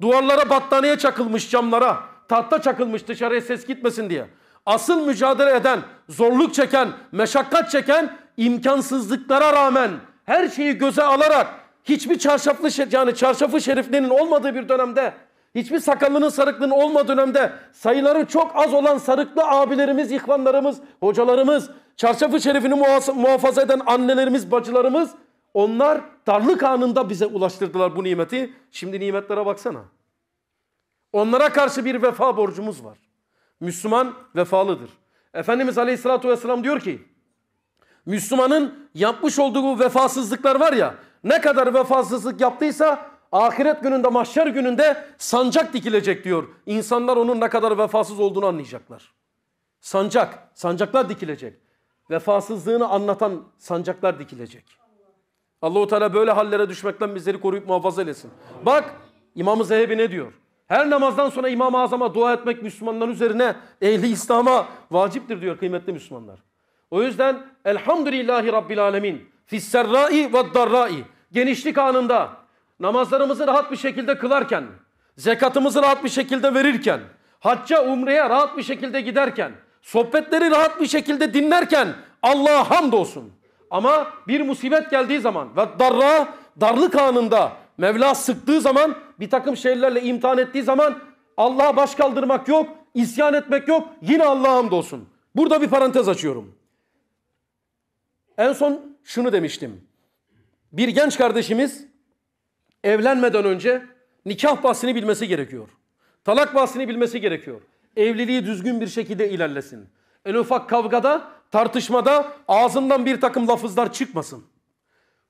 Duvarlara battaniye çakılmış camlara. Tahta çakılmış dışarıya ses gitmesin diye. Asıl mücadele eden, zorluk çeken, meşakkat çeken imkansızlıklara rağmen her şeyi göze alarak hiçbir çarşaflı yani çarşafı şeriflerinin olmadığı bir dönemde hiçbir sakallının sarıklının olmadığı dönemde sayıları çok az olan sarıklı abilerimiz, ihvanlarımız, hocalarımız, çarşafı şerifini muhafaza eden annelerimiz, bacılarımız onlar darlık anında bize ulaştırdılar bu nimeti. Şimdi nimetlere baksana. Onlara karşı bir vefa borcumuz var. Müslüman vefalıdır. Efendimiz Aleyhisselatü Vesselam diyor ki, Müslümanın yapmış olduğu vefasızlıklar var ya, ne kadar vefasızlık yaptıysa ahiret gününde, mahşer gününde sancak dikilecek diyor. İnsanlar onun ne kadar vefasız olduğunu anlayacaklar. Sancak, sancaklar dikilecek. Vefasızlığını anlatan sancaklar dikilecek. Allahu Teala böyle hallere düşmekten bizleri koruyup muhafaza eylesin. Bak İmam-ı Zehebi ne diyor? Her namazdan sonra İmam-ı Azam'a dua etmek Müslümanların üzerine ehli İslam'a vaciptir diyor kıymetli Müslümanlar. O yüzden elhamdülillahi rabbil alemin fisserrai ve darrai genişlik anında namazlarımızı rahat bir şekilde kılarken zekatımızı rahat bir şekilde verirken hacca umreye rahat bir şekilde giderken sohbetleri rahat bir şekilde dinlerken Allah'a hamdolsun. Ama bir musibet geldiği zaman ve darra darlık anında Mevla sıktığı zaman bir takım şeylerle imtihan ettiği zaman Allah'a baş kaldırmak yok, isyan etmek yok. Yine Allah'a hamdolsun. Burada bir parantez açıyorum. En son şunu demiştim. Bir genç kardeşimiz evlenmeden önce nikah bahsini bilmesi gerekiyor. Talak bahsini bilmesi gerekiyor. Evliliği düzgün bir şekilde ilerlesin. En ufak kavgada tartışmada ağzından bir takım lafızlar çıkmasın.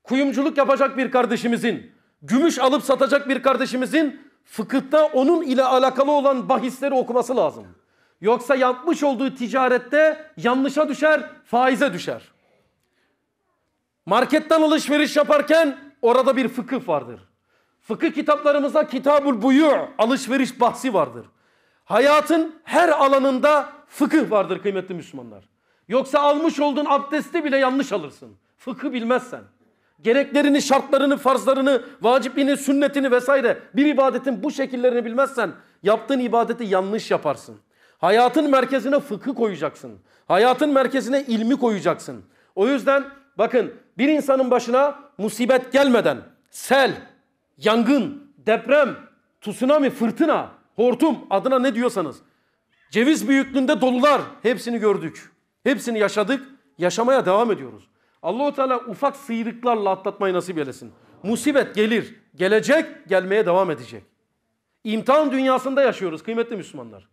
Kuyumculuk yapacak bir kardeşimizin, gümüş alıp satacak bir kardeşimizin fıkıhta onun ile alakalı olan bahisleri okuması lazım. Yoksa yapmış olduğu ticarette yanlışa düşer, faize düşer. Marketten alışveriş yaparken orada bir fıkıh vardır. Fıkıh kitaplarımızda kitabul buyu, alışveriş bahsi vardır. Hayatın her alanında fıkıh vardır kıymetli Müslümanlar. Yoksa almış olduğun abdesti bile yanlış alırsın. Fıkı bilmezsen. Gereklerini, şartlarını, farzlarını, vacibini, sünnetini vesaire bir ibadetin bu şekillerini bilmezsen yaptığın ibadeti yanlış yaparsın. Hayatın merkezine fıkı koyacaksın. Hayatın merkezine ilmi koyacaksın. O yüzden bakın bir insanın başına musibet gelmeden sel, yangın, deprem, tsunami, fırtına, hortum adına ne diyorsanız ceviz büyüklüğünde dolular hepsini gördük. Hepsini yaşadık, yaşamaya devam ediyoruz. Allahu Teala ufak sıyrıklarla atlatmayı nasip eylesin. Musibet gelir, gelecek, gelmeye devam edecek. İmtihan dünyasında yaşıyoruz kıymetli Müslümanlar.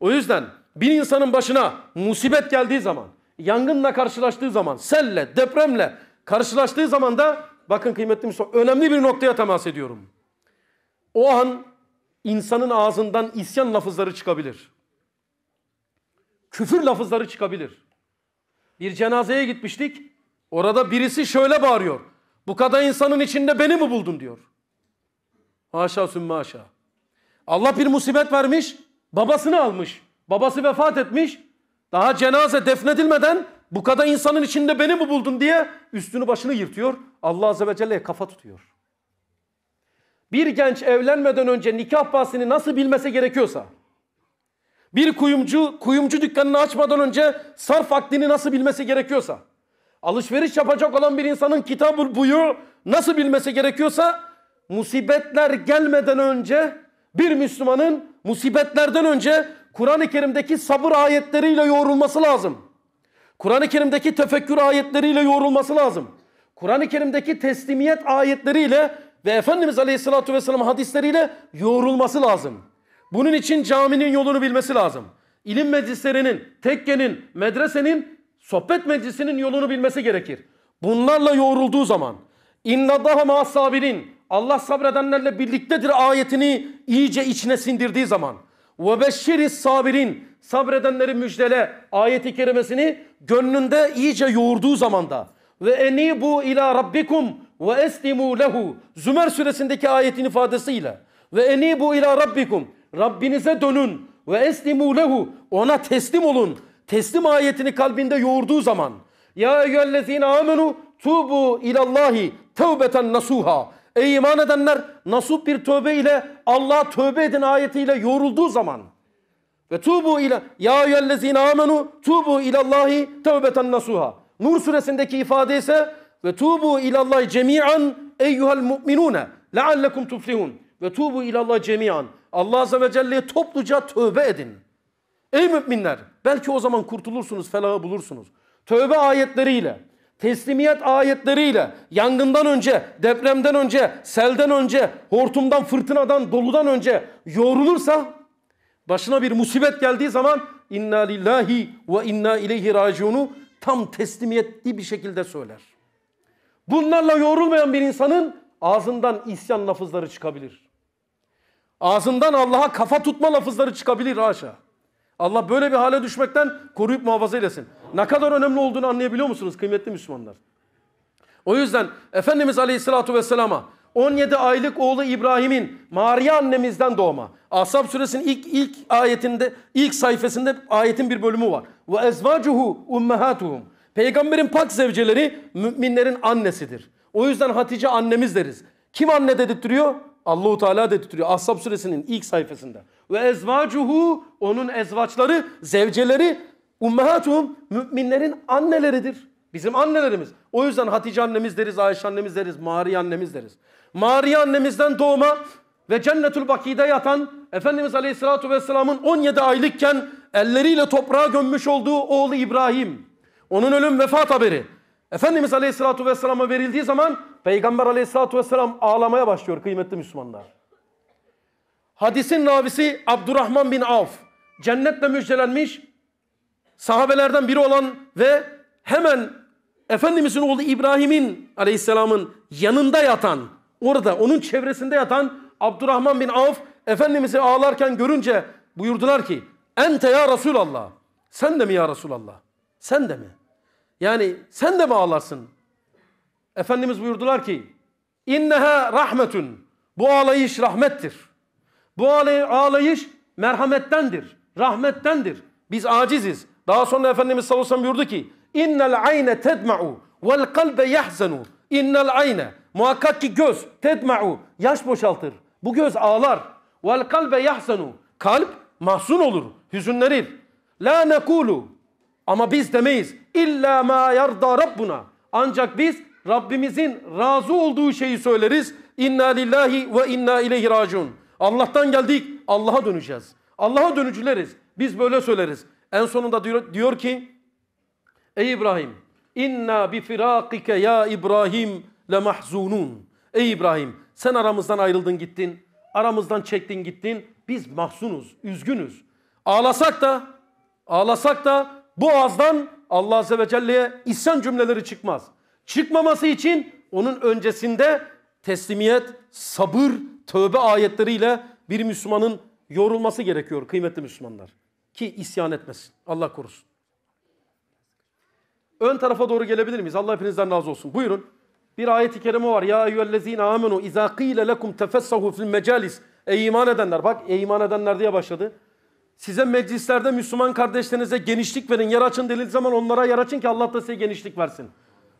O yüzden bir insanın başına musibet geldiği zaman, yangınla karşılaştığı zaman, selle, depremle karşılaştığı zaman da bakın kıymetli Müslümanlar, önemli bir noktaya temas ediyorum. O an insanın ağzından isyan lafızları çıkabilir. Küfür lafızları çıkabilir. Bir cenazeye gitmiştik. Orada birisi şöyle bağırıyor. Bu kadar insanın içinde beni mi buldun diyor. Haşa sümme haşa. Allah bir musibet vermiş. Babasını almış. Babası vefat etmiş. Daha cenaze defnedilmeden bu kadar insanın içinde beni mi buldun diye üstünü başını yırtıyor. Allah Azze ve Celle'ye kafa tutuyor. Bir genç evlenmeden önce nikah bahsini nasıl bilmesi gerekiyorsa bir kuyumcu, kuyumcu dükkanını açmadan önce sarf akdini nasıl bilmesi gerekiyorsa, alışveriş yapacak olan bir insanın kitab buyu nasıl bilmesi gerekiyorsa, musibetler gelmeden önce bir Müslümanın musibetlerden önce Kur'an-ı Kerim'deki sabır ayetleriyle yoğrulması lazım. Kur'an-ı Kerim'deki tefekkür ayetleriyle yoğrulması lazım. Kur'an-ı Kerim'deki teslimiyet ayetleriyle ve Efendimiz Aleyhisselatü Vesselam hadisleriyle yoğrulması lazım. Bunun için caminin yolunu bilmesi lazım. İlim meclislerinin, tekkenin, medresenin, sohbet meclisinin yolunu bilmesi gerekir. Bunlarla yoğrulduğu zaman inna daha ma sabirin Allah sabredenlerle birliktedir ayetini iyice içine sindirdiği zaman ve beşşiris sabirin sabredenleri müjdele ayeti kerimesini gönlünde iyice yoğurduğu zamanda ve eni bu ila rabbikum ve eslimu lehu Zümer suresindeki ayetin ifadesiyle ve eni bu ila rabbikum Rabbinize dönün ve eslimu lehu ona teslim olun. Teslim ayetini kalbinde yoğurduğu zaman ya eyyühellezine amenu tubu ilallahi tevbeten nasuha. Ey iman edenler nasup bir tövbe ile Allah tövbe edin ayetiyle yoğrulduğu zaman ve tubu ile ya eyyühellezine amenu tubu ilallahi tevbeten nasuha. Nur suresindeki ifade ise ve tubu ilallahi cemian eyyuhel mu'minune leallekum tuflihun ve tubu ilallahi cemian Allah Azze ve Celle'ye topluca tövbe edin. Ey müminler belki o zaman kurtulursunuz felahı bulursunuz. Tövbe ayetleriyle, teslimiyet ayetleriyle yangından önce, depremden önce, selden önce, hortumdan, fırtınadan, doludan önce yoğrulursa başına bir musibet geldiği zaman inna lillahi ve inna ileyhi raciunu tam teslimiyetli bir şekilde söyler. Bunlarla yoğrulmayan bir insanın ağzından isyan lafızları çıkabilir. Ağzından Allah'a kafa tutma lafızları çıkabilir haşa. Allah böyle bir hale düşmekten koruyup muhafaza eylesin. Ne kadar önemli olduğunu anlayabiliyor musunuz kıymetli Müslümanlar? O yüzden Efendimiz Aleyhisselatü Vesselam'a 17 aylık oğlu İbrahim'in Maria annemizden doğma. Ashab suresinin ilk ilk ayetinde ilk sayfasında ayetin bir bölümü var. Ve ezvacuhu ummahatuhum. Peygamberin pak zevceleri müminlerin annesidir. O yüzden Hatice annemiz deriz. Kim anne dedirtiyor? Allahu Teala de tutuyor Ahzab suresinin ilk sayfasında. Ve ezvacuhu onun ezvaçları, zevceleri ummahatuhum müminlerin anneleridir. Bizim annelerimiz. O yüzden Hatice annemiz deriz, Ayşe annemiz deriz, Mari annemiz deriz. Mari annemizden doğma ve Cennetül Baki'de yatan Efendimiz Aleyhisselatü Vesselam'ın 17 aylıkken elleriyle toprağa gömmüş olduğu oğlu İbrahim. Onun ölüm vefat haberi. Efendimiz Aleyhisselatü Vesselam'a verildiği zaman Peygamber Aleyhisselatü Vesselam ağlamaya başlıyor kıymetli Müslümanlar. Hadisin navisi Abdurrahman bin Avf cennetle müjdelenmiş sahabelerden biri olan ve hemen Efendimizin oğlu İbrahim'in aleyhisselamın yanında yatan orada onun çevresinde yatan Abdurrahman bin Avf Efendimiz'i ağlarken görünce buyurdular ki Ente ya Resulallah sen de mi ya Resulallah sen de mi? Yani sen de mi ağlarsın? Efendimiz buyurdular ki inneha rahmetun. Bu ağlayış rahmettir. Bu ağlayış merhamettendir, rahmettendir. Biz aciziz. Daha sonra Efendimiz sallallahu aleyhi ve sellem buyurdu ki innel ayne tedma'u vel kalbe yahzanu. İnnel ayne muhakkak ki göz tedma'u yaş boşaltır. Bu göz ağlar. Vel kalbe yahzanu. Kalp mahzun olur, hüzünlenir. La nekulu ama biz demeyiz. İlla ma yarda Rabbuna. Ancak biz Rabbimizin razı olduğu şeyi söyleriz. İnna lillahi ve inna ileyhi raciun. Allah'tan geldik, Allah'a döneceğiz. Allah'a dönücüleriz. Biz böyle söyleriz. En sonunda diyor, diyor ki Ey İbrahim inna bi firakike ya İbrahim le mahzunun. Ey İbrahim sen aramızdan ayrıldın gittin. Aramızdan çektin gittin. Biz mahzunuz, üzgünüz. Ağlasak da ağlasak da bu boğazdan Allah Azze ve Celle'ye isyan cümleleri çıkmaz. Çıkmaması için onun öncesinde teslimiyet, sabır, tövbe ayetleriyle bir Müslümanın yorulması gerekiyor kıymetli Müslümanlar. Ki isyan etmesin. Allah korusun. Ön tarafa doğru gelebilir miyiz? Allah hepinizden razı olsun. Buyurun. Bir ayet-i kerime var. Ya eyyühellezine amenu izâ qîle lekum tefessahu fil mecalis. Ey iman edenler. Bak ey iman edenler diye başladı. Size meclislerde Müslüman kardeşlerinize genişlik verin. Yer açın dediği zaman onlara yer açın ki Allah da size genişlik versin.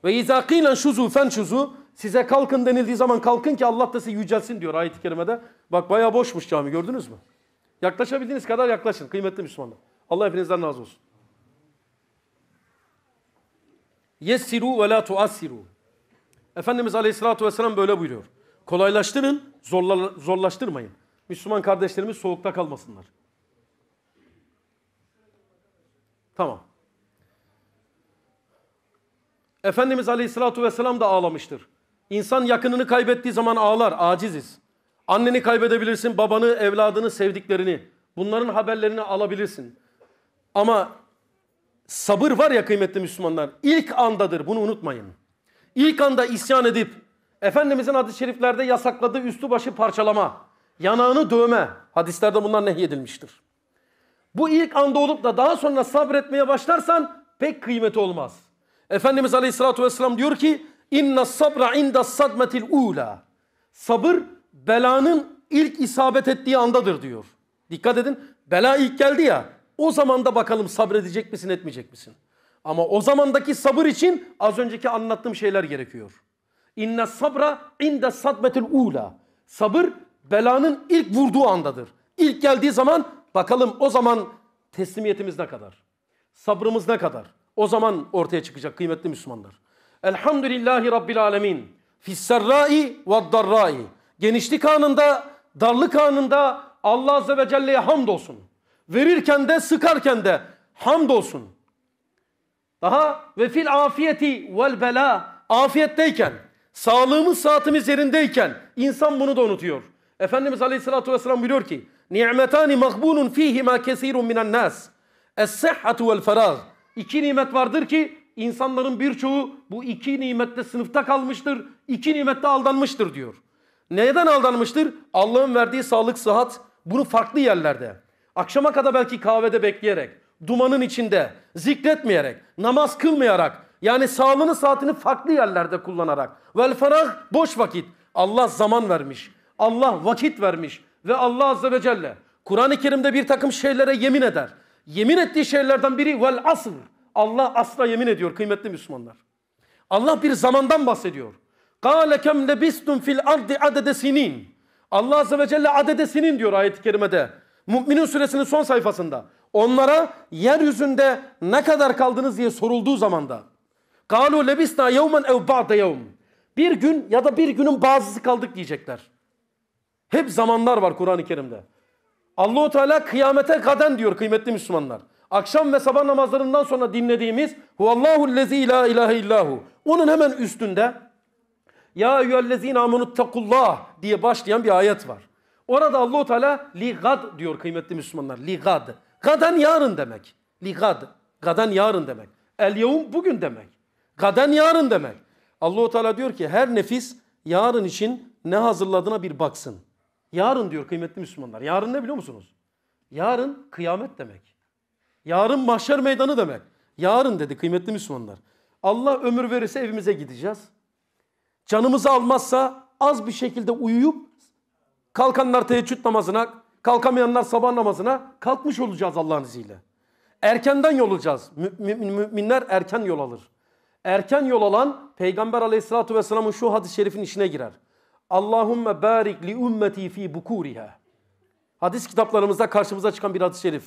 Ve izâ şuzu fen şuzu. Size kalkın denildiği zaman kalkın ki Allah da sizi yücelsin diyor ayet-i kerimede. Bak bayağı boşmuş cami gördünüz mü? Yaklaşabildiğiniz kadar yaklaşın kıymetli Müslümanlar. Allah hepinizden razı olsun. Yessiru ve la tuassiru. Efendimiz Aleyhisselatü Vesselam böyle buyuruyor. Kolaylaştırın, zorla, zorlaştırmayın. Müslüman kardeşlerimiz soğukta kalmasınlar. Tamam. Efendimiz Aleyhisselatü Vesselam da ağlamıştır. İnsan yakınını kaybettiği zaman ağlar, aciziz. Anneni kaybedebilirsin, babanı, evladını, sevdiklerini. Bunların haberlerini alabilirsin. Ama sabır var ya kıymetli Müslümanlar. İlk andadır bunu unutmayın. İlk anda isyan edip Efendimizin hadis-i şeriflerde yasakladığı üstü başı parçalama, yanağını dövme. Hadislerde bunlar nehyedilmiştir. Bu ilk anda olup da daha sonra sabretmeye başlarsan pek kıymeti olmaz. Efendimiz Aleyhisselatü Vesselam diyor ki İnna sabra inda sadmetil ula. Sabır belanın ilk isabet ettiği andadır diyor. Dikkat edin bela ilk geldi ya o zaman da bakalım sabredecek misin etmeyecek misin? Ama o zamandaki sabır için az önceki anlattığım şeyler gerekiyor. İnne sabra inde sadmetil ula. Sabır belanın ilk vurduğu andadır. İlk geldiği zaman Bakalım o zaman teslimiyetimiz ne kadar? Sabrımız ne kadar? O zaman ortaya çıkacak kıymetli Müslümanlar. Elhamdülillahi Rabbil Alemin. Fisserrai ve darrai. Genişlik anında, darlık anında Allah Azze ve Celle'ye hamdolsun. Verirken de, sıkarken de hamdolsun. Daha ve fil afiyeti vel bela. Afiyetteyken, sağlığımız saatimiz yerindeyken insan bunu da unutuyor. Efendimiz Aleyhisselatü Vesselam biliyor ki Ni'metani magbunun fihima kesirun minen nas. Es-sihhatu vel ferag. İki nimet vardır ki insanların birçoğu bu iki nimette sınıfta kalmıştır. İki nimette aldanmıştır diyor. Neden aldanmıştır? Allah'ın verdiği sağlık, sıhhat bunu farklı yerlerde. Akşama kadar belki kahvede bekleyerek, dumanın içinde, zikretmeyerek, namaz kılmayarak, yani sağlığını saatini farklı yerlerde kullanarak. Vel ferah boş vakit. Allah zaman vermiş. Allah vakit vermiş. Ve Allah Azze ve Celle Kur'an-ı Kerim'de bir takım şeylere yemin eder. Yemin ettiği şeylerden biri vel asıl. Allah asla yemin ediyor kıymetli Müslümanlar. Allah bir zamandan bahsediyor. قَالَ كَمْ لَبِسْتُمْ fil الْاَرْضِ عَدَدَ سِن۪ينَ Allah Azze ve Celle adede sinin diyor ayet-i kerimede. Müminin suresinin son sayfasında. Onlara yeryüzünde ne kadar kaldınız diye sorulduğu zamanda. قَالُوا لَبِسْنَا يَوْمًا اَوْ بَعْدَ يَوْمٍ Bir gün ya da bir günün bazısı kaldık diyecekler. Hep zamanlar var Kur'an-ı Kerim'de. Allahu Teala kıyamete kaden diyor kıymetli Müslümanlar. Akşam ve sabah namazlarından sonra dinlediğimiz Huvallahu lezi la ilahe illahu. Onun hemen üstünde Ya eyyühellezine amenuttakullah diye başlayan bir ayet var. Orada Allahu Teala ligad diyor kıymetli Müslümanlar. Ligad. Gadan yarın demek. Ligad. Gadan yarın demek. El yevum bugün demek. Gadan yarın demek. Allahu Teala diyor ki her nefis yarın için ne hazırladığına bir baksın. Yarın diyor kıymetli Müslümanlar. Yarın ne biliyor musunuz? Yarın kıyamet demek. Yarın mahşer meydanı demek. Yarın dedi kıymetli Müslümanlar. Allah ömür verirse evimize gideceğiz. Canımızı almazsa az bir şekilde uyuyup kalkanlar teheccüd namazına, kalkamayanlar sabah namazına kalkmış olacağız Allah'ın izniyle. Erkenden yol alacağız. Mümin, müminler erken yol alır. Erken yol alan Peygamber aleyhissalatü vesselamın şu hadis-i şerifin işine girer. Allahümme barik li ümmeti fi bukuriha. Hadis kitaplarımızda karşımıza çıkan bir hadis-i şerif.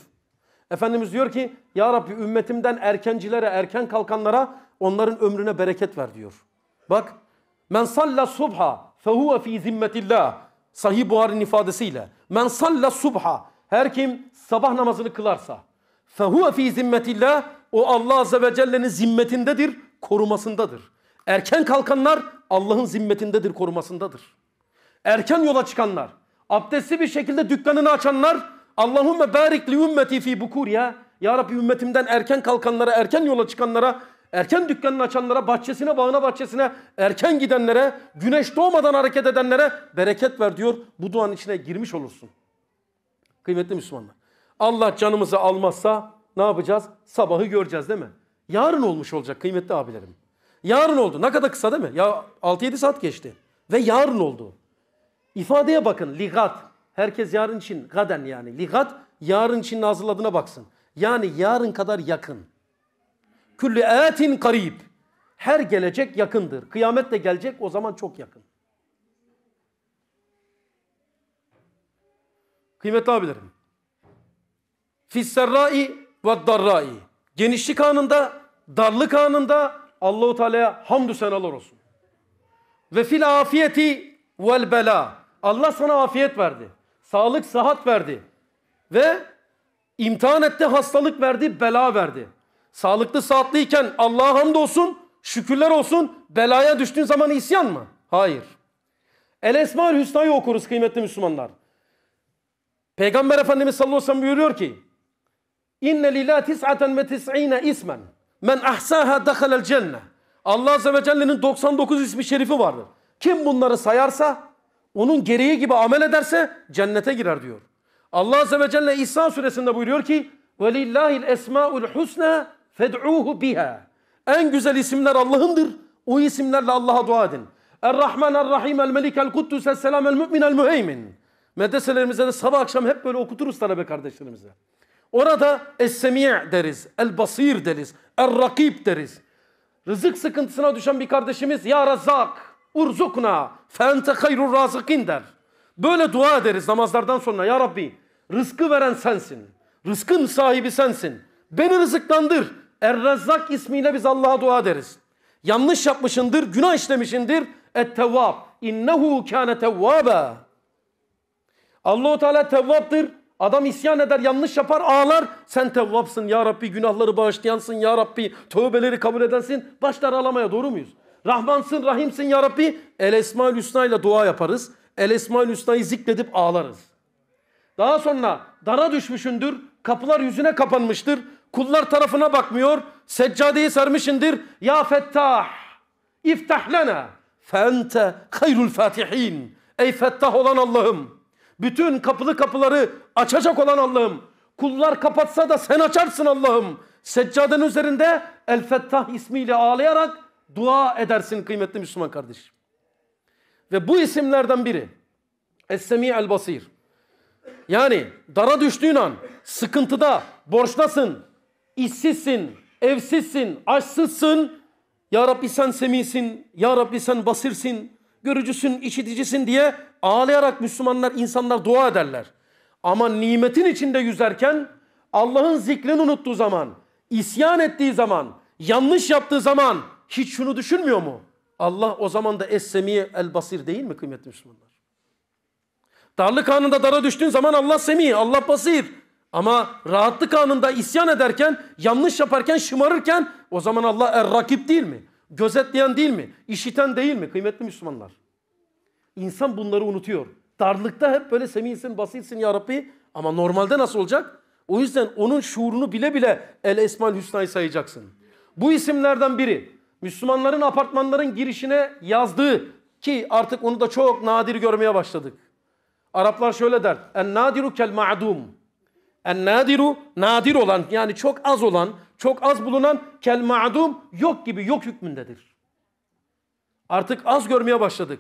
Efendimiz diyor ki Ya Rabbi ümmetimden erkencilere, erken kalkanlara onların ömrüne bereket ver diyor. Bak men salla subha fehuve fi zimmetillah. Sahih Buhari'nin ifadesiyle. Men salla subha. Her kim sabah namazını kılarsa. Fehuve fi zimmetillah. O Allah Azze ve Celle'nin zimmetindedir, korumasındadır. Erken kalkanlar Allah'ın zimmetindedir, korumasındadır. Erken yola çıkanlar, abdestli bir şekilde dükkanını açanlar Allahümme barik ümmeti fi bukuriya. Ya Rabbi ümmetimden erken kalkanlara, erken yola çıkanlara, erken dükkanını açanlara, bahçesine, bağına, bahçesine, erken gidenlere, güneş doğmadan hareket edenlere bereket ver diyor. Bu duanın içine girmiş olursun. Kıymetli Müslümanlar. Allah canımızı almazsa ne yapacağız? Sabahı göreceğiz değil mi? Yarın olmuş olacak kıymetli abilerim. Yarın oldu. Ne kadar kısa değil mi? Ya 6-7 saat geçti. Ve yarın oldu. İfadeye bakın. Ligat. Herkes yarın için. Gaden yani. Ligat yarın için hazırladığına baksın. Yani yarın kadar yakın. Küllü etin karib. Her gelecek yakındır. Kıyamet de gelecek o zaman çok yakın. Kıymetli abilerim. Fisserrai ve darrai. Genişlik anında, darlık anında, Allahu Teala'ya hamdü senalar olsun. Ve fil afiyeti vel bela. Allah sana afiyet verdi. Sağlık, sıhhat verdi. Ve imtihan etti, hastalık verdi, bela verdi. Sağlıklı, sıhhatliyken Allah'a hamdolsun, şükürler olsun. Belaya düştüğün zaman isyan mı? Hayır. El Esmaül Hüsna'yı okuruz kıymetli Müslümanlar. Peygamber Efendimiz sallallahu aleyhi ve sellem buyuruyor ki İnne lilâ tis'aten ve tis'ine ismen Men ahsaha dakhala'l cennet. Allah Azze ve Celle'nin 99 ismi şerifi vardır. Kim bunları sayarsa, onun gereği gibi amel ederse cennete girer diyor. Allah Azze ve Celle İsa suresinde buyuruyor ki وَلِلَّهِ الْاَسْمَاءُ الْحُسْنَى فَدْعُوهُ biha. En güzel isimler Allah'ındır. O isimlerle Allah'a dua edin. Er-Rahman, Er-Rahim, El-Melik, El-Kuddüs, El-Selam, El-Mü'min, El-Müheymin. Medreselerimize de sabah akşam hep böyle okuturuz talebe kardeşlerimize. Orada Es-Semi' deriz, El-Basir deriz, El-Rakib deriz. Rızık sıkıntısına düşen bir kardeşimiz Ya Razzak, Urzukna, Fente hayrur razıkin der. Böyle dua ederiz namazlardan sonra Ya Rabbi rızkı veren sensin. Rızkın sahibi sensin. Beni rızıklandır. Er-Razzak ismiyle biz Allah'a dua ederiz. Yanlış yapmışındır, günah işlemişindir. Et-Tevvab. İnnehu kâne tevvâbe. Allah-u Teala tevvaptır Adam isyan eder, yanlış yapar, ağlar. Sen tevvapsın ya Rabbi, günahları bağışlayansın ya Rabbi, tövbeleri kabul edensin. Başlar ağlamaya doğru muyuz? Rahmansın, Rahimsin ya Rabbi. El Esmaül Hüsna ile dua yaparız. El Esmaül Hüsna'yı zikredip ağlarız. Daha sonra dara düşmüşündür, kapılar yüzüne kapanmıştır. Kullar tarafına bakmıyor, seccadeyi sarmışındır. Ya Fettah, iftah lena, fente hayrul fatihin. Ey Fettah olan Allah'ım. Bütün kapılı kapıları açacak olan Allah'ım. Kullar kapatsa da sen açarsın Allah'ım. Seccadenin üzerinde El Fettah ismiyle ağlayarak dua edersin kıymetli Müslüman kardeş. Ve bu isimlerden biri es El-Basir. Yani dara düştüğün an, sıkıntıda, borçlasın, işsizsin, evsizsin, açsızsın. Ya Rabbi sen semisin, Ya Rabbi sen basirsin, görücüsün, işiticisin diye ağlayarak Müslümanlar, insanlar dua ederler. Ama nimetin içinde yüzerken Allah'ın zikrini unuttuğu zaman, isyan ettiği zaman, yanlış yaptığı zaman hiç şunu düşünmüyor mu? Allah o zaman da Es-Semi El-Basir değil mi kıymetli Müslümanlar? Darlık anında dara düştüğün zaman Allah Semi, Allah Basir. Ama rahatlık anında isyan ederken, yanlış yaparken, şımarırken o zaman Allah Er-Rakip değil mi? Gözetleyen değil mi? İşiten değil mi? Kıymetli Müslümanlar. İnsan bunları unutuyor. Darlıkta hep böyle semisin, basitsin ya Rabbi. Ama normalde nasıl olacak? O yüzden onun şuurunu bile bile El Esmal Hüsna'yı sayacaksın. Bu isimlerden biri Müslümanların apartmanların girişine yazdığı ki artık onu da çok nadir görmeye başladık. Araplar şöyle der. En nadiru kel ma'dum. En nadiru nadir olan yani çok az olan çok az bulunan kel ma'dum yok gibi yok hükmündedir. Artık az görmeye başladık.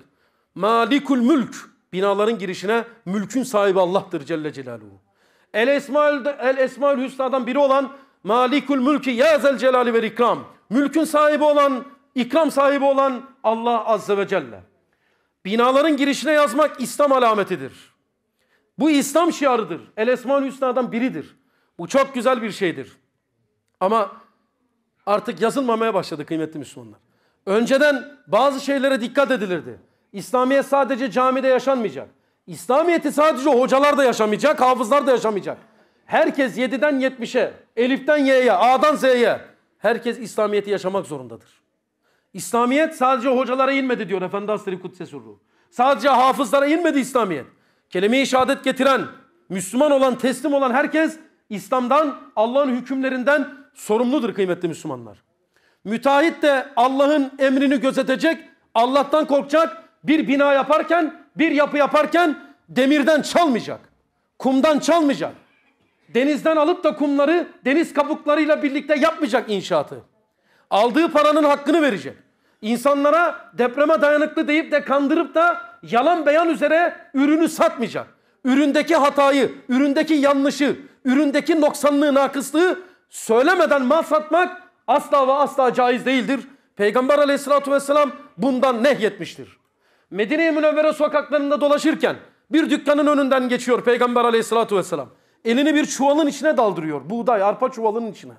Malikul mülk binaların girişine mülkün sahibi Allah'tır Celle Celaluhu. El Esmaül El Esmaül Hüsna'dan biri olan Malikul Mülki ya zel celali ve İkram. Mülkün sahibi olan, ikram sahibi olan Allah azze ve celle. Binaların girişine yazmak İslam alametidir. Bu İslam şiarıdır. El Esmaül Hüsna'dan biridir. Bu çok güzel bir şeydir. Ama artık yazılmamaya başladı kıymetli Müslümanlar. Önceden bazı şeylere dikkat edilirdi. İslamiyet sadece camide yaşanmayacak. İslamiyet'i sadece hocalar da yaşamayacak, hafızlar da yaşamayacak. Herkes 7'den 70'e, Elif'ten Y'ye, A'dan Z'ye herkes İslamiyet'i yaşamak zorundadır. İslamiyet sadece hocalara inmedi diyor Efendi Hazretleri Kudsesi Ruhu. Sadece hafızlara inmedi İslamiyet. Kelime-i şehadet getiren, Müslüman olan, teslim olan herkes İslam'dan, Allah'ın hükümlerinden sorumludur kıymetli Müslümanlar. Müteahhit de Allah'ın emrini gözetecek, Allah'tan korkacak, bir bina yaparken, bir yapı yaparken demirden çalmayacak. Kumdan çalmayacak. Denizden alıp da kumları deniz kabuklarıyla birlikte yapmayacak inşaatı. Aldığı paranın hakkını verecek. İnsanlara depreme dayanıklı deyip de kandırıp da yalan beyan üzere ürünü satmayacak. Üründeki hatayı, üründeki yanlışı, üründeki noksanlığı, nakıslığı söylemeden mal satmak asla ve asla caiz değildir. Peygamber aleyhissalatü vesselam bundan nehyetmiştir. Medine-i Münevvere sokaklarında dolaşırken bir dükkanın önünden geçiyor Peygamber aleyhissalatü vesselam. Elini bir çuvalın içine daldırıyor. Buğday, arpa çuvalının içine.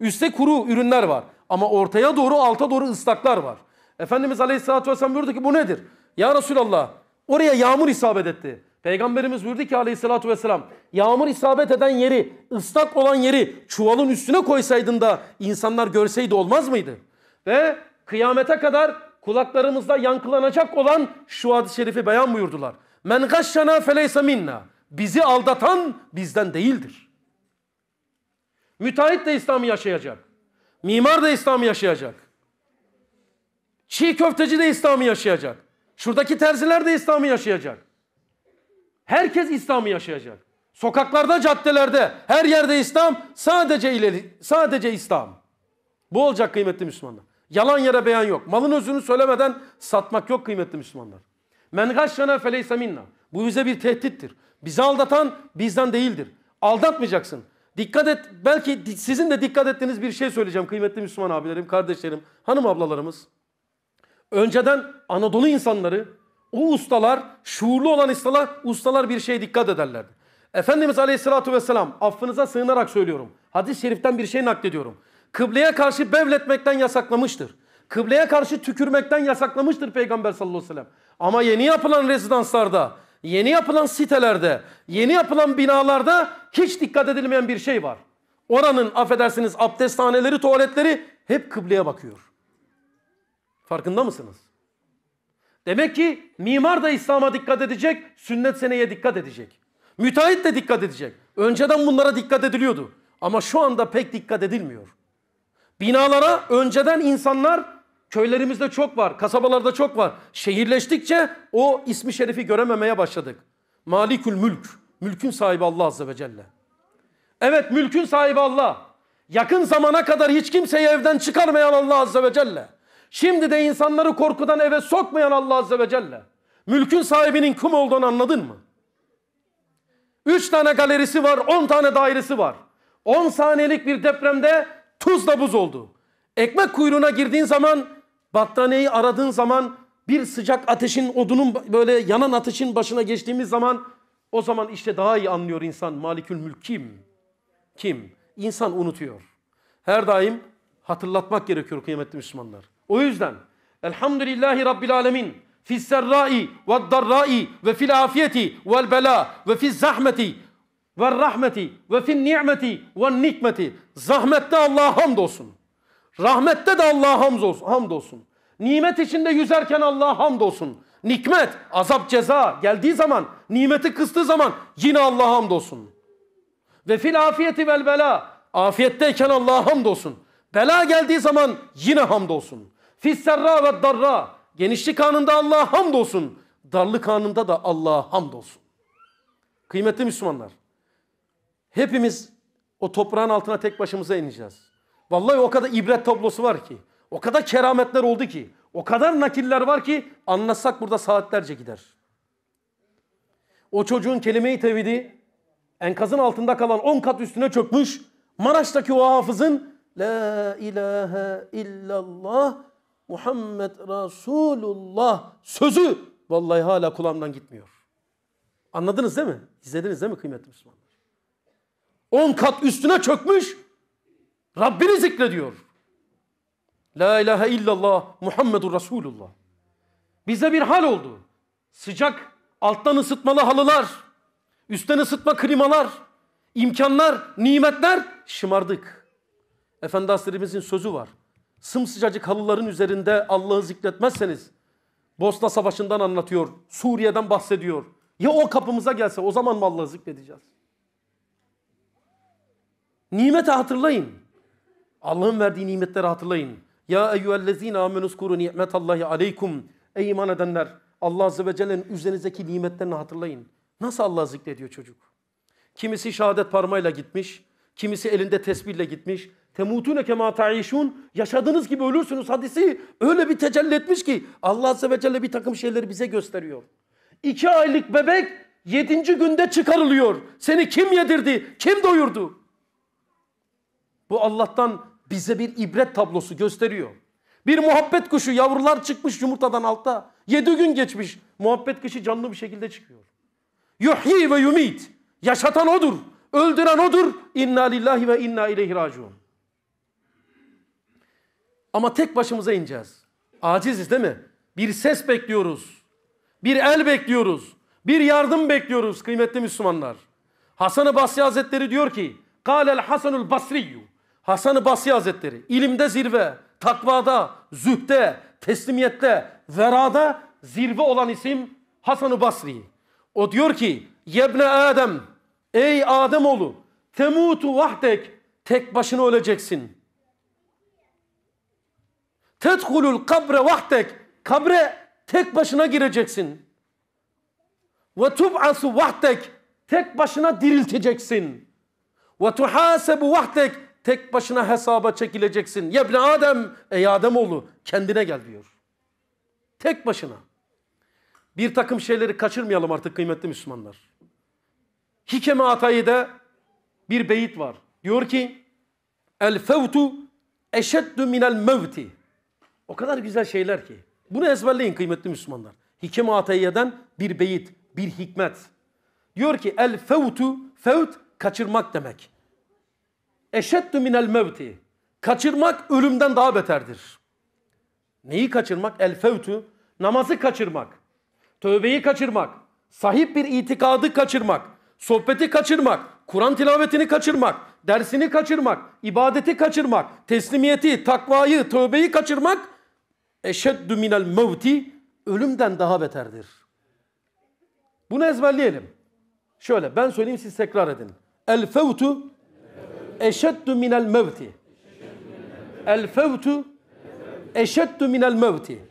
Üste kuru ürünler var. Ama ortaya doğru, alta doğru ıslaklar var. Efendimiz aleyhissalatü vesselam buyurdu ki bu nedir? Ya Resulallah oraya yağmur isabet etti. Peygamberimiz buyurdu ki aleyhissalatü vesselam yağmur isabet eden yeri ıslak olan yeri çuvalın üstüne koysaydın da insanlar görseydi olmaz mıydı? Ve kıyamete kadar kulaklarımızda yankılanacak olan şu hadis-i şerifi beyan buyurdular. Men gashşana feleyse minna. Bizi aldatan bizden değildir. Müteahhit de İslam'ı yaşayacak. Mimar da İslam'ı yaşayacak. Çiğ köfteci de İslam'ı yaşayacak. Şuradaki terziler de İslam'ı yaşayacak. Herkes İslam'ı yaşayacak. Sokaklarda, caddelerde, her yerde İslam, sadece ileri, sadece İslam. Bu olacak kıymetli Müslümanlar. Yalan yere beyan yok. Malın özünü söylemeden satmak yok kıymetli Müslümanlar. Men gaşşana feleyse minna. Bu bize bir tehdittir. Bizi aldatan bizden değildir. Aldatmayacaksın. Dikkat et, belki sizin de dikkat ettiğiniz bir şey söyleyeceğim kıymetli Müslüman abilerim, kardeşlerim, hanım ablalarımız. Önceden Anadolu insanları o ustalar, şuurlu olan ustalar, ustalar bir şeye dikkat ederlerdi. Efendimiz Aleyhisselatü Vesselam affınıza sığınarak söylüyorum. Hadis-i şeriften bir şey naklediyorum. Kıbleye karşı bevletmekten yasaklamıştır. Kıbleye karşı tükürmekten yasaklamıştır Peygamber sallallahu aleyhi ve sellem. Ama yeni yapılan rezidanslarda, yeni yapılan sitelerde, yeni yapılan binalarda hiç dikkat edilmeyen bir şey var. Oranın affedersiniz abdesthaneleri, tuvaletleri hep kıbleye bakıyor. Farkında mısınız? Demek ki mimar da İslam'a dikkat edecek, sünnet seneye dikkat edecek. Müteahhit de dikkat edecek. Önceden bunlara dikkat ediliyordu. Ama şu anda pek dikkat edilmiyor. Binalara önceden insanlar köylerimizde çok var, kasabalarda çok var. Şehirleştikçe o ismi şerifi görememeye başladık. Malikül mülk, mülkün sahibi Allah Azze ve Celle. Evet mülkün sahibi Allah. Yakın zamana kadar hiç kimseyi evden çıkarmayan Allah Azze ve Celle. Şimdi de insanları korkudan eve sokmayan Allah Azze ve Celle. Mülkün sahibinin kim olduğunu anladın mı? Üç tane galerisi var, on tane dairesi var. On saniyelik bir depremde tuzla buz oldu. Ekmek kuyruğuna girdiğin zaman, battaniyeyi aradığın zaman, bir sıcak ateşin, odunun böyle yanan ateşin başına geçtiğimiz zaman, o zaman işte daha iyi anlıyor insan malikül mülk kim? Kim? İnsan unutuyor. Her daim hatırlatmak gerekiyor kıymetli Müslümanlar. O yüzden Elhamdülillahi Rabbil Alemin Fisserrai ve darrai ve fil afiyeti vel bela ve fil zahmeti ve rahmeti ve fil ni'meti ve nikmeti. Zahmette Allah'a hamdolsun. Rahmette de Allah'a hamdolsun. Nimet içinde yüzerken Allah'a hamdolsun. Nikmet, azap ceza geldiği zaman, nimeti kıstığı zaman yine Allah'a hamdolsun. Ve fil afiyeti vel bela. Afiyetteyken Allah'a hamdolsun. Bela geldiği zaman yine hamdolsun. Fisserra ve darra. Genişlik anında Allah'a hamdolsun. Darlık anında da Allah'a hamdolsun. Kıymetli Müslümanlar. Hepimiz o toprağın altına tek başımıza ineceğiz. Vallahi o kadar ibret tablosu var ki. O kadar kerametler oldu ki. O kadar nakiller var ki anlasak burada saatlerce gider. O çocuğun kelime-i tevhidi enkazın altında kalan on kat üstüne çökmüş. Maraş'taki o hafızın La ilahe illallah Muhammed Resulullah sözü vallahi hala kulağımdan gitmiyor. Anladınız değil mi? İzlediniz değil mi kıymetli Müslümanlar? On kat üstüne çökmüş Rabbini zikrediyor. La ilahe illallah Muhammedur Resulullah. Bize bir hal oldu. Sıcak alttan ısıtmalı halılar, üstten ısıtma klimalar, imkanlar, nimetler şımardık. Efendi Hazretimizin sözü var sımsıcacık halıların üzerinde Allah'ı zikretmezseniz Bosna Savaşı'ndan anlatıyor, Suriye'den bahsediyor. Ya o kapımıza gelse o zaman mı Allah'ı zikredeceğiz? Nimete hatırlayın. Allah'ın verdiği nimetleri hatırlayın. Ya eyyühellezine amenuskuru ni'metallahi aleykum. Ey iman edenler Allah Azze ve Celle'nin üzerinizdeki nimetlerini hatırlayın. Nasıl Allah'ı zikrediyor çocuk? Kimisi şehadet parmağıyla gitmiş, kimisi elinde tesbihle gitmiş, Temutune kema taişun. Yaşadığınız gibi ölürsünüz hadisi öyle bir tecelli etmiş ki Allah Azze ve Celle bir takım şeyleri bize gösteriyor. İki aylık bebek yedinci günde çıkarılıyor. Seni kim yedirdi? Kim doyurdu? Bu Allah'tan bize bir ibret tablosu gösteriyor. Bir muhabbet kuşu yavrular çıkmış yumurtadan altta. Yedi gün geçmiş. Muhabbet kuşu canlı bir şekilde çıkıyor. Yuhyi ve yumit. Yaşatan odur. Öldüren odur. İnna lillahi ve inna ileyhi raciun. Ama tek başımıza ineceğiz. Aciziz değil mi? Bir ses bekliyoruz. Bir el bekliyoruz. Bir yardım bekliyoruz kıymetli Müslümanlar. Hasan-ı Basri Hazretleri diyor ki Kâlel Hasanul Basriyyu Hasan-ı Basri Hazretleri ilimde zirve, takvada, zühte, teslimiyette, verada zirve olan isim Hasan-ı Basri. O diyor ki Yebne Adem Ey oğlu, temutu vahdek tek başına öleceksin. Tedhulul kabre vahtek. Kabre tek başına gireceksin. Ve tub'asu vahtek. Tek başına dirilteceksin. Ve tuhasebu vahtek. Tek başına hesaba çekileceksin. Yebne Adem, ey Ademoğlu kendine gel diyor. Tek başına. Bir takım şeyleri kaçırmayalım artık kıymetli Müslümanlar. Hikeme Atayi'de bir beyit var. Diyor ki El fevtu eşeddü minel mevti o kadar güzel şeyler ki. Bunu ezberleyin kıymetli Müslümanlar. Hikem Ateyye'den bir beyit, bir hikmet. Diyor ki el fevtu, fevt kaçırmak demek. Eşeddü minel mevti. Kaçırmak ölümden daha beterdir. Neyi kaçırmak? El fevtu. Namazı kaçırmak. Tövbeyi kaçırmak. Sahip bir itikadı kaçırmak. Sohbeti kaçırmak. Kur'an tilavetini kaçırmak. Dersini kaçırmak. ibadeti kaçırmak. Teslimiyeti, takvayı, tövbeyi kaçırmak eşeddü minel mevti ölümden daha beterdir. Bunu ezberleyelim. Şöyle ben söyleyeyim siz tekrar edin. El fevtu eşeddü minel mevti. El fevtu eşeddü minel mevti.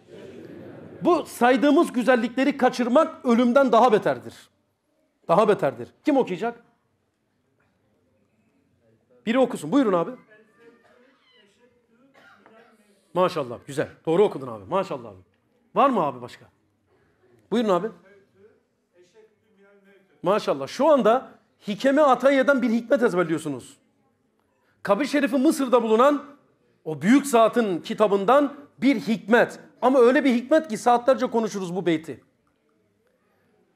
Bu saydığımız güzellikleri kaçırmak ölümden daha beterdir. Daha beterdir. Kim okuyacak? Biri okusun. Buyurun abi. Maşallah. Güzel. Doğru okudun abi. Maşallah abi. Var mı abi başka? Buyurun abi. Maşallah. Şu anda Hikeme Atanya'dan bir hikmet ezberliyorsunuz. Kabir Şerif'i Mısır'da bulunan o büyük zatın kitabından bir hikmet. Ama öyle bir hikmet ki saatlerce konuşuruz bu beyti.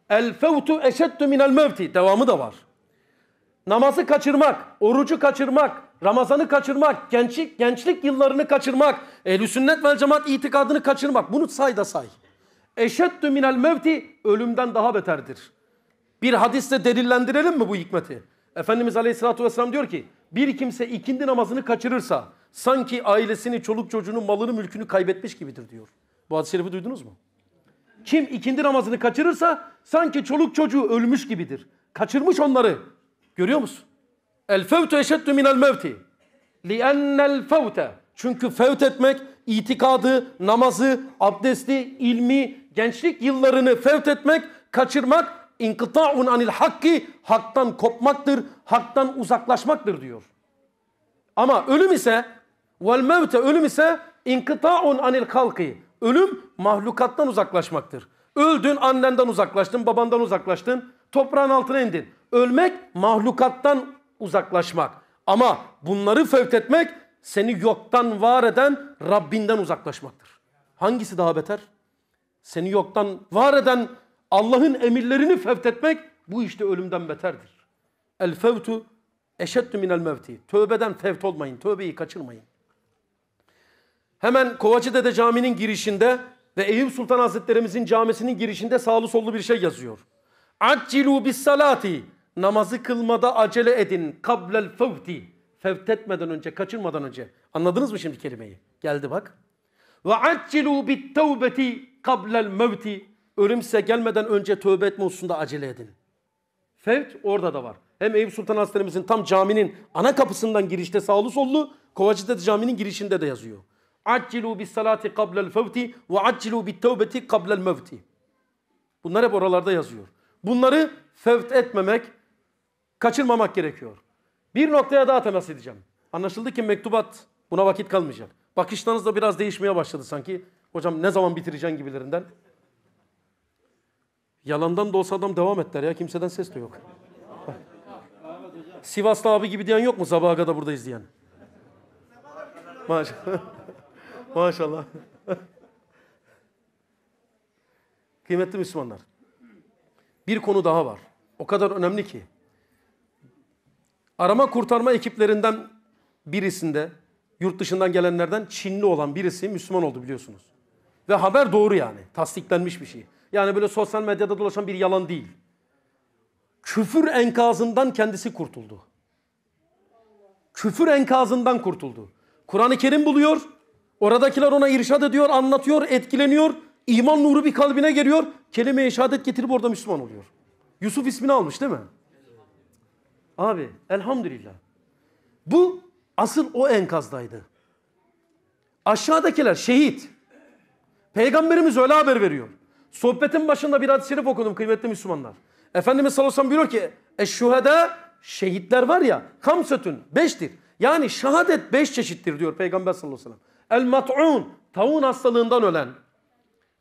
El fevtu eşeddü minel mevti. Devamı da var. Namazı kaçırmak, orucu kaçırmak, Ramazan'ı kaçırmak, gençlik, gençlik yıllarını kaçırmak, ehl sünnet vel cemaat itikadını kaçırmak. Bunu say da say. Eşeddü minel mevti ölümden daha beterdir. Bir hadiste delillendirelim mi bu hikmeti? Efendimiz Aleyhisselatü Vesselam diyor ki bir kimse ikindi namazını kaçırırsa sanki ailesini, çoluk çocuğunu, malını, mülkünü kaybetmiş gibidir diyor. Bu hadis-i şerifi duydunuz mu? Kim ikindi namazını kaçırırsa sanki çoluk çocuğu ölmüş gibidir. Kaçırmış onları. Görüyor musun? El fevtu eşeddu minel mevti. Liennel fevte. Çünkü fevt etmek itikadı, namazı, abdesti, ilmi, gençlik yıllarını fevt etmek, kaçırmak inkıta'un anil hakki haktan kopmaktır, haktan uzaklaşmaktır diyor. Ama ölüm ise vel mevte ölüm ise inkıta'un anil halki. Ölüm mahlukattan uzaklaşmaktır. Öldün annenden uzaklaştın, babandan uzaklaştın, toprağın altına indin. Ölmek mahlukattan uzaklaşmak. Ama bunları fevketmek seni yoktan var eden Rabbinden uzaklaşmaktır. Hangisi daha beter? Seni yoktan var eden Allah'ın emirlerini fevketmek bu işte ölümden beterdir. El fevtu eşeddü minel mevti. Tövbeden fevt olmayın, tövbeyi kaçırmayın. Hemen Kovacı Dede Camii'nin girişinde ve Eyüp Sultan Hazretlerimizin camisinin girişinde sağlı sollu bir şey yazıyor. Accilu bis salati namazı kılmada acele edin. Kablel fevti. Fevt etmeden önce, kaçırmadan önce. Anladınız mı şimdi kelimeyi? Geldi bak. Ve accilu bit tevbeti kablel mevti. Ölüm size gelmeden önce tövbe etme hususunda acele edin. Fevt orada da var. Hem Eyüp Sultan Hazretlerimizin tam caminin ana kapısından girişte sağlı sollu, Kovacı'da caminin girişinde de yazıyor. Accilu bis salati kablel fevti ve accilu bit tevbeti kablel mevti. Bunlar hep oralarda yazıyor. Bunları fevt etmemek, kaçırmamak gerekiyor. Bir noktaya daha temas edeceğim. Anlaşıldı ki mektubat buna vakit kalmayacak. Bakışlarınız da biraz değişmeye başladı sanki. Hocam ne zaman bitireceğin gibilerinden. Yalandan da olsa adam devam etler ya. Kimseden ses de yok. Sivaslı abi gibi diyen yok mu sabaha kadar burada izleyen? Maşallah. Maşallah. Kıymetli Müslümanlar. Bir konu daha var. O kadar önemli ki. Arama kurtarma ekiplerinden birisinde yurt dışından gelenlerden Çinli olan birisi Müslüman oldu biliyorsunuz. Ve haber doğru yani. Tasdiklenmiş bir şey. Yani böyle sosyal medyada dolaşan bir yalan değil. Küfür enkazından kendisi kurtuldu. Küfür enkazından kurtuldu. Kur'an-ı Kerim buluyor. Oradakiler ona irşad ediyor, anlatıyor, etkileniyor. İman nuru bir kalbine geliyor. Kelime-i şehadet getirip orada Müslüman oluyor. Yusuf ismini almış değil mi? Abi elhamdülillah. Bu asıl o enkazdaydı. Aşağıdakiler şehit. Peygamberimiz öyle haber veriyor. Sohbetin başında bir hadis-i şerif okudum kıymetli Müslümanlar. Efendimiz sallallahu aleyhi ve sellem diyor ki eşşuhada şehitler var ya kamsötün beştir. Yani şehadet beş çeşittir diyor Peygamber sallallahu aleyhi ve sellem. El mat'un taun hastalığından ölen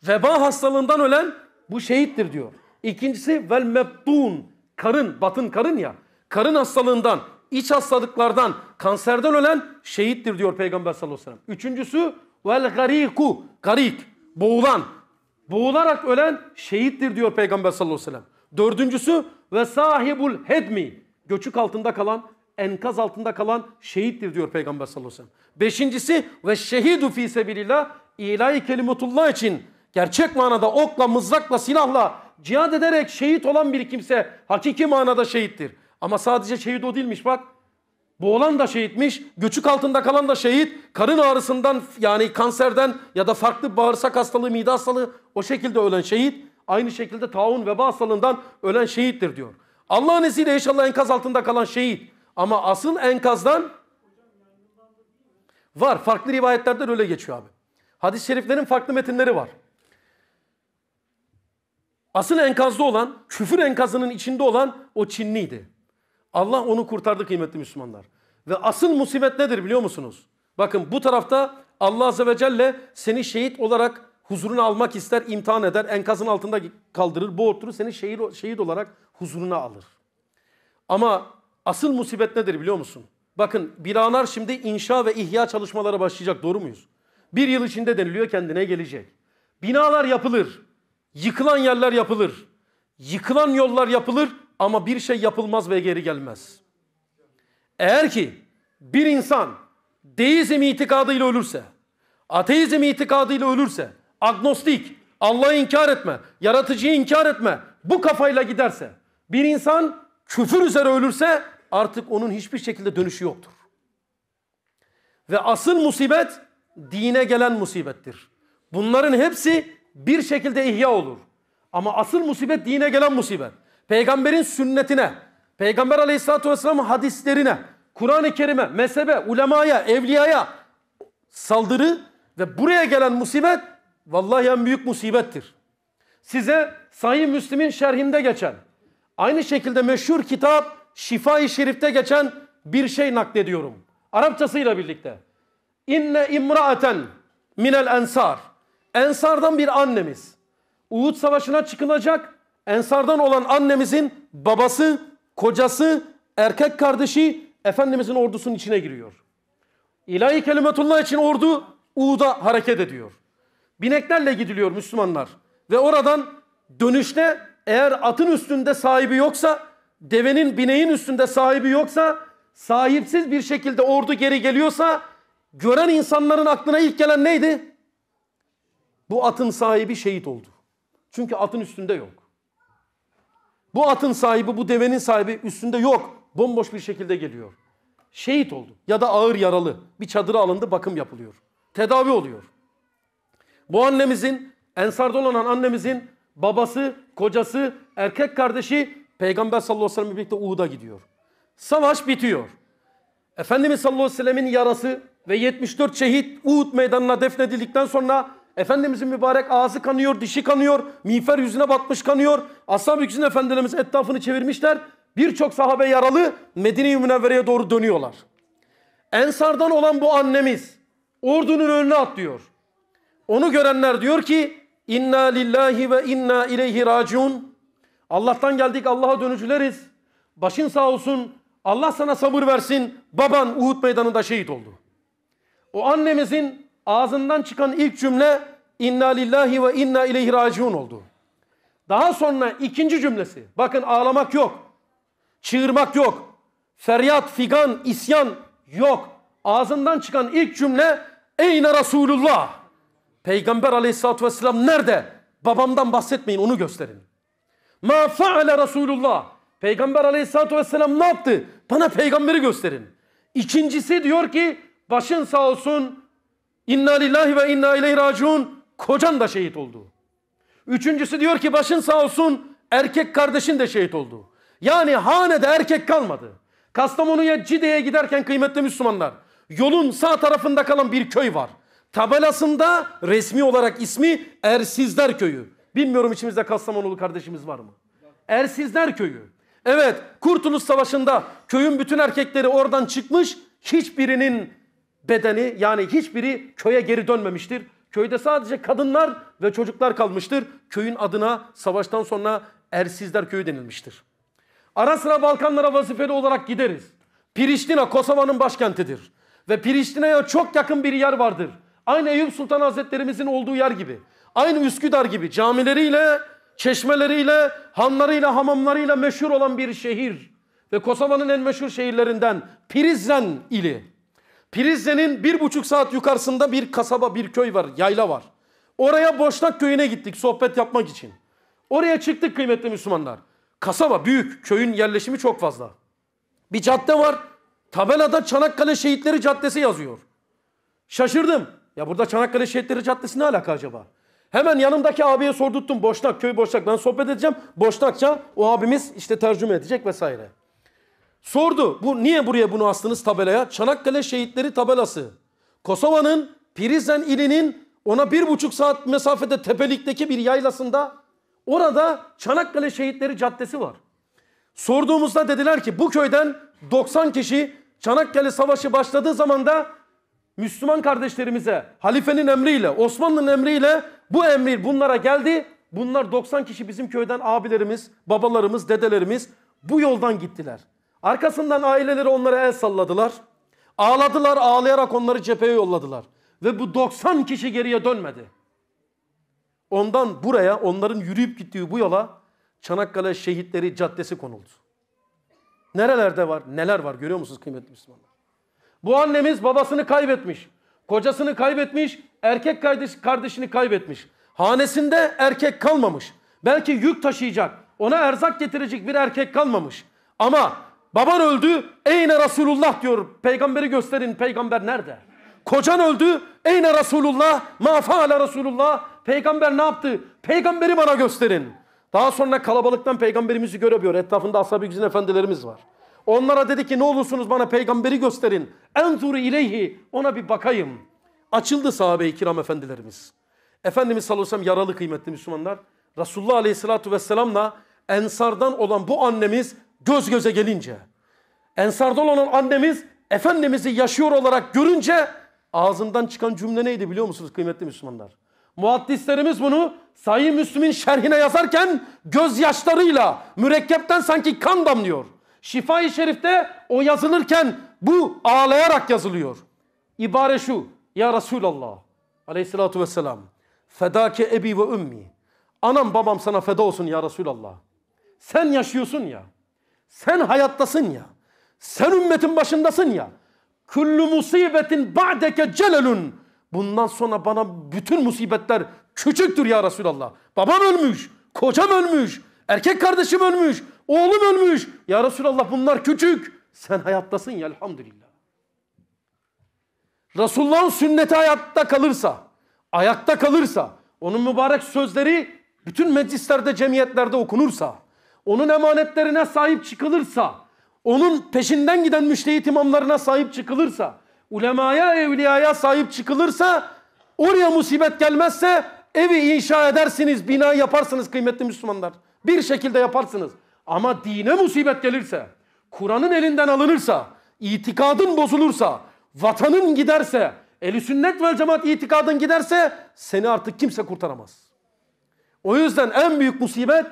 veba hastalığından ölen bu şehittir diyor. İkincisi vel mebtun karın batın karın ya karın hastalığından, iç hastalıklardan, kanserden ölen şehittir diyor Peygamber sallallahu aleyhi ve sellem. Üçüncüsü vel gariku, garik, boğulan, boğularak ölen şehittir diyor Peygamber sallallahu aleyhi ve sellem. Dördüncüsü ve sahibul hedmi, göçük altında kalan, enkaz altında kalan şehittir diyor Peygamber sallallahu aleyhi ve sellem. Beşincisi ve şehidu fi sebilillah, ilahi kelimetullah için gerçek manada okla, mızrakla, silahla cihad ederek şehit olan bir kimse hakiki manada şehittir. Ama sadece şehit o değilmiş bak. Boğulan da şehitmiş, göçük altında kalan da şehit, karın ağrısından yani kanserden ya da farklı bağırsak hastalığı, mide hastalığı o şekilde ölen şehit. Aynı şekilde taun veba hastalığından ölen şehittir diyor. Allah'ın izniyle inşallah enkaz altında kalan şehit. Ama asıl enkazdan var. Farklı rivayetlerde öyle geçiyor abi. Hadis-i şeriflerin farklı metinleri var. Asıl enkazda olan, küfür enkazının içinde olan o Çinliydi. Allah onu kurtardı kıymetli Müslümanlar. Ve asıl musibet nedir biliyor musunuz? Bakın bu tarafta Allah Azze ve Celle seni şehit olarak huzuruna almak ister, imtihan eder, enkazın altında kaldırır, boğurtturur, seni şehir, şehit olarak huzuruna alır. Ama asıl musibet nedir biliyor musun? Bakın binalar şimdi inşa ve ihya çalışmaları başlayacak doğru muyuz? Bir yıl içinde deniliyor kendine gelecek. Binalar yapılır, yıkılan yerler yapılır, yıkılan yollar yapılır, ama bir şey yapılmaz ve geri gelmez. Eğer ki bir insan deizm itikadıyla ölürse, ateizm itikadıyla ölürse, agnostik, Allah'ı inkar etme, yaratıcıyı inkar etme bu kafayla giderse, bir insan küfür üzere ölürse artık onun hiçbir şekilde dönüşü yoktur. Ve asıl musibet dine gelen musibettir. Bunların hepsi bir şekilde ihya olur. Ama asıl musibet dine gelen musibet peygamberin sünnetine, peygamber aleyhissalatü vesselamın hadislerine, Kur'an-ı Kerim'e, mezhebe, ulemaya, evliyaya saldırı ve buraya gelen musibet vallahi en büyük musibettir. Size Sahih Müslim'in şerhinde geçen, aynı şekilde meşhur kitap Şifa-i Şerif'te geçen bir şey naklediyorum. Arapçasıyla birlikte. İnne imraaten minel ensar. Ensardan bir annemiz. Uhud Savaşı'na çıkılacak Ensardan olan annemizin babası, kocası, erkek kardeşi Efendimizin ordusunun içine giriyor. İlahi kelimetullah için ordu Uğud'a hareket ediyor. Bineklerle gidiliyor Müslümanlar. Ve oradan dönüşte eğer atın üstünde sahibi yoksa, devenin bineğin üstünde sahibi yoksa, sahipsiz bir şekilde ordu geri geliyorsa, gören insanların aklına ilk gelen neydi? Bu atın sahibi şehit oldu. Çünkü atın üstünde yok. Bu atın sahibi, bu devenin sahibi üstünde yok. Bomboş bir şekilde geliyor. Şehit oldu ya da ağır yaralı. Bir çadıra alındı, bakım yapılıyor. Tedavi oluyor. Bu annemizin, Ensar'da olan annemizin babası, kocası, erkek kardeşi Peygamber sallallahu aleyhi ve Sellem birlikte Uhud'a gidiyor. Savaş bitiyor. Efendimiz sallallahu aleyhi ve sellemin yarası ve 74 şehit Uhud meydanına defnedildikten sonra Efendimizin mübarek ağzı kanıyor, dişi kanıyor, miğfer yüzüne batmış kanıyor. Ashab-ı Güzin Efendilerimiz etrafını çevirmişler. Birçok sahabe yaralı Medine-i Münevvere'ye doğru dönüyorlar. Ensardan olan bu annemiz ordunun önüne atlıyor. Onu görenler diyor ki İnna lillahi ve inna ileyhi raciun. Allah'tan geldik Allah'a dönücüleriz. Başın sağ olsun Allah sana sabır versin. Baban Uhud meydanında şehit oldu. O annemizin ağzından çıkan ilk cümle inna lillahi ve inna ileyhi raciun oldu. Daha sonra ikinci cümlesi bakın ağlamak yok. Çığırmak yok. Feryat, figan, isyan yok. Ağzından çıkan ilk cümle eyne Resulullah. Peygamber aleyhissalatü vesselam nerede? Babamdan bahsetmeyin onu gösterin. Ma faale Resulullah. Peygamber aleyhissalatü vesselam ne yaptı? Bana peygamberi gösterin. İkincisi diyor ki başın sağ olsun İnna lillahi ve inna ileyhi raciun. Kocan da şehit oldu. Üçüncüsü diyor ki başın sağ olsun erkek kardeşin de şehit oldu. Yani hanede erkek kalmadı. Kastamonu'ya Cide'ye giderken kıymetli Müslümanlar yolun sağ tarafında kalan bir köy var. Tabelasında resmi olarak ismi Ersizler Köyü. Bilmiyorum içimizde Kastamonulu kardeşimiz var mı? Ersizler Köyü. Evet Kurtuluş Savaşı'nda köyün bütün erkekleri oradan çıkmış hiçbirinin bedeni yani hiçbiri köye geri dönmemiştir. Köyde sadece kadınlar ve çocuklar kalmıştır. Köyün adına savaştan sonra Ersizler Köyü denilmiştir. Ara sıra Balkanlara vazifeli olarak gideriz. Priştina Kosova'nın başkentidir. Ve Priştina'ya çok yakın bir yer vardır. Aynı Eyüp Sultan Hazretlerimizin olduğu yer gibi. Aynı Üsküdar gibi camileriyle, çeşmeleriyle, hanlarıyla, hamamlarıyla meşhur olan bir şehir. Ve Kosova'nın en meşhur şehirlerinden Prizren ili. Prizre'nin bir buçuk saat yukarısında bir kasaba, bir köy var, yayla var. Oraya Boşnak köyüne gittik sohbet yapmak için. Oraya çıktık kıymetli Müslümanlar. Kasaba büyük, köyün yerleşimi çok fazla. Bir cadde var. Tabelada Çanakkale Şehitleri Caddesi yazıyor. Şaşırdım. Ya burada Çanakkale Şehitleri Caddesi ne alaka acaba? Hemen yanımdaki abiye sordurttum. Boşnak, köy Boşnak. Ben sohbet edeceğim. Boşnakça o abimiz işte tercüme edecek vesaire. Sordu bu niye buraya bunu astınız tabelaya? Çanakkale şehitleri tabelası. Kosova'nın Prizren ilinin ona bir buçuk saat mesafede tepelikteki bir yaylasında orada Çanakkale Şehitleri Caddesi var. Sorduğumuzda dediler ki bu köyden 90 kişi Çanakkale Savaşı başladığı zaman da Müslüman kardeşlerimize halifenin emriyle, Osmanlı'nın emriyle bu emir bunlara geldi. Bunlar 90 kişi bizim köyden abilerimiz, babalarımız, dedelerimiz bu yoldan gittiler. Arkasından aileleri onlara el salladılar. Ağladılar ağlayarak onları cepheye yolladılar. Ve bu 90 kişi geriye dönmedi. Ondan buraya onların yürüyüp gittiği bu yola Çanakkale Şehitleri Caddesi konuldu. Nerelerde var neler var görüyor musunuz kıymetli Müslümanlar? Bu annemiz babasını kaybetmiş. Kocasını kaybetmiş. Erkek kardeşini kaybetmiş. Hanesinde erkek kalmamış. Belki yük taşıyacak. Ona erzak getirecek bir erkek kalmamış. Ama Baban öldü. Eyne Resulullah diyor. Peygamberi gösterin. Peygamber nerede? Kocan öldü. Eyne Resulullah. Ma faale Resulullah. Peygamber ne yaptı? Peygamberi bana gösterin. Daha sonra kalabalıktan peygamberimizi göremiyor. Etrafında ashab-ı güzin efendilerimiz var. Onlara dedi ki ne olursunuz bana peygamberi gösterin. Enzuru ileyhi. Ona bir bakayım. Açıldı sahabe-i kiram efendilerimiz. Efendimiz sallallahu aleyhi ve sellem yaralı kıymetli Müslümanlar. Resulullah aleyhissalatu vesselamla ensardan olan bu annemiz göz göze gelince, Ensardan olan annemiz Efendimiz'i yaşıyor olarak görünce ağzından çıkan cümle neydi biliyor musunuz kıymetli Müslümanlar? Muhaddislerimiz bunu Sahih Müslüm'ün şerhine yazarken gözyaşlarıyla mürekkepten sanki kan damlıyor. Şifa-i Şerif'te o yazılırken bu ağlayarak yazılıyor. İbare şu. Ya Resulallah aleyhissalatu vesselam. Fedake ebi ve ümmi. Anam babam sana feda olsun ya Resulallah. Sen yaşıyorsun ya. Sen hayattasın ya. Sen ümmetin başındasın ya. Küllü musibetin ba'deke celelun. Bundan sonra bana bütün musibetler küçüktür ya Resulallah. Babam ölmüş, kocam ölmüş, erkek kardeşim ölmüş, oğlum ölmüş. Ya Resulallah bunlar küçük. Sen hayattasın ya elhamdülillah. Resulullah'ın sünneti hayatta kalırsa, ayakta kalırsa, onun mübarek sözleri bütün meclislerde, cemiyetlerde okunursa, onun emanetlerine sahip çıkılırsa, onun peşinden giden müştehit imamlarına sahip çıkılırsa, ulemaya, evliyaya sahip çıkılırsa, oraya musibet gelmezse evi inşa edersiniz, bina yaparsınız kıymetli Müslümanlar. Bir şekilde yaparsınız. Ama dine musibet gelirse, Kur'an'ın elinden alınırsa, itikadın bozulursa, vatanın giderse, eli sünnet vel cemaat itikadın giderse seni artık kimse kurtaramaz. O yüzden en büyük musibet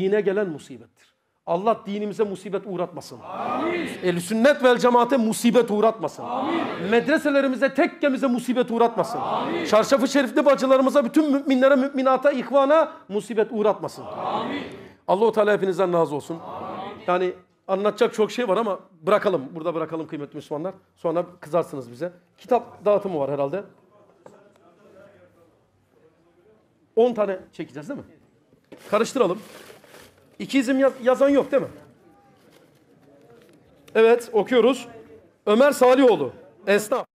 dine gelen musibettir. Allah dinimize musibet uğratmasın. Amin. El sünnet vel cemaate musibet uğratmasın. Amin. Medreselerimize, tekkemize musibet uğratmasın. Amin. Çarşafı şerifli bacılarımıza, bütün müminlere, müminata, ihvana musibet uğratmasın. Amin. Allah-u Teala hepinizden razı olsun. Amin. Yani anlatacak çok şey var ama bırakalım. Burada bırakalım kıymetli Müslümanlar. Sonra kızarsınız bize. Kitap dağıtımı var herhalde. 10 tane çekeceğiz değil mi? Karıştıralım. İkizm yazan yok değil mi? Evet okuyoruz. Ömer Salihoğlu. Esnaf.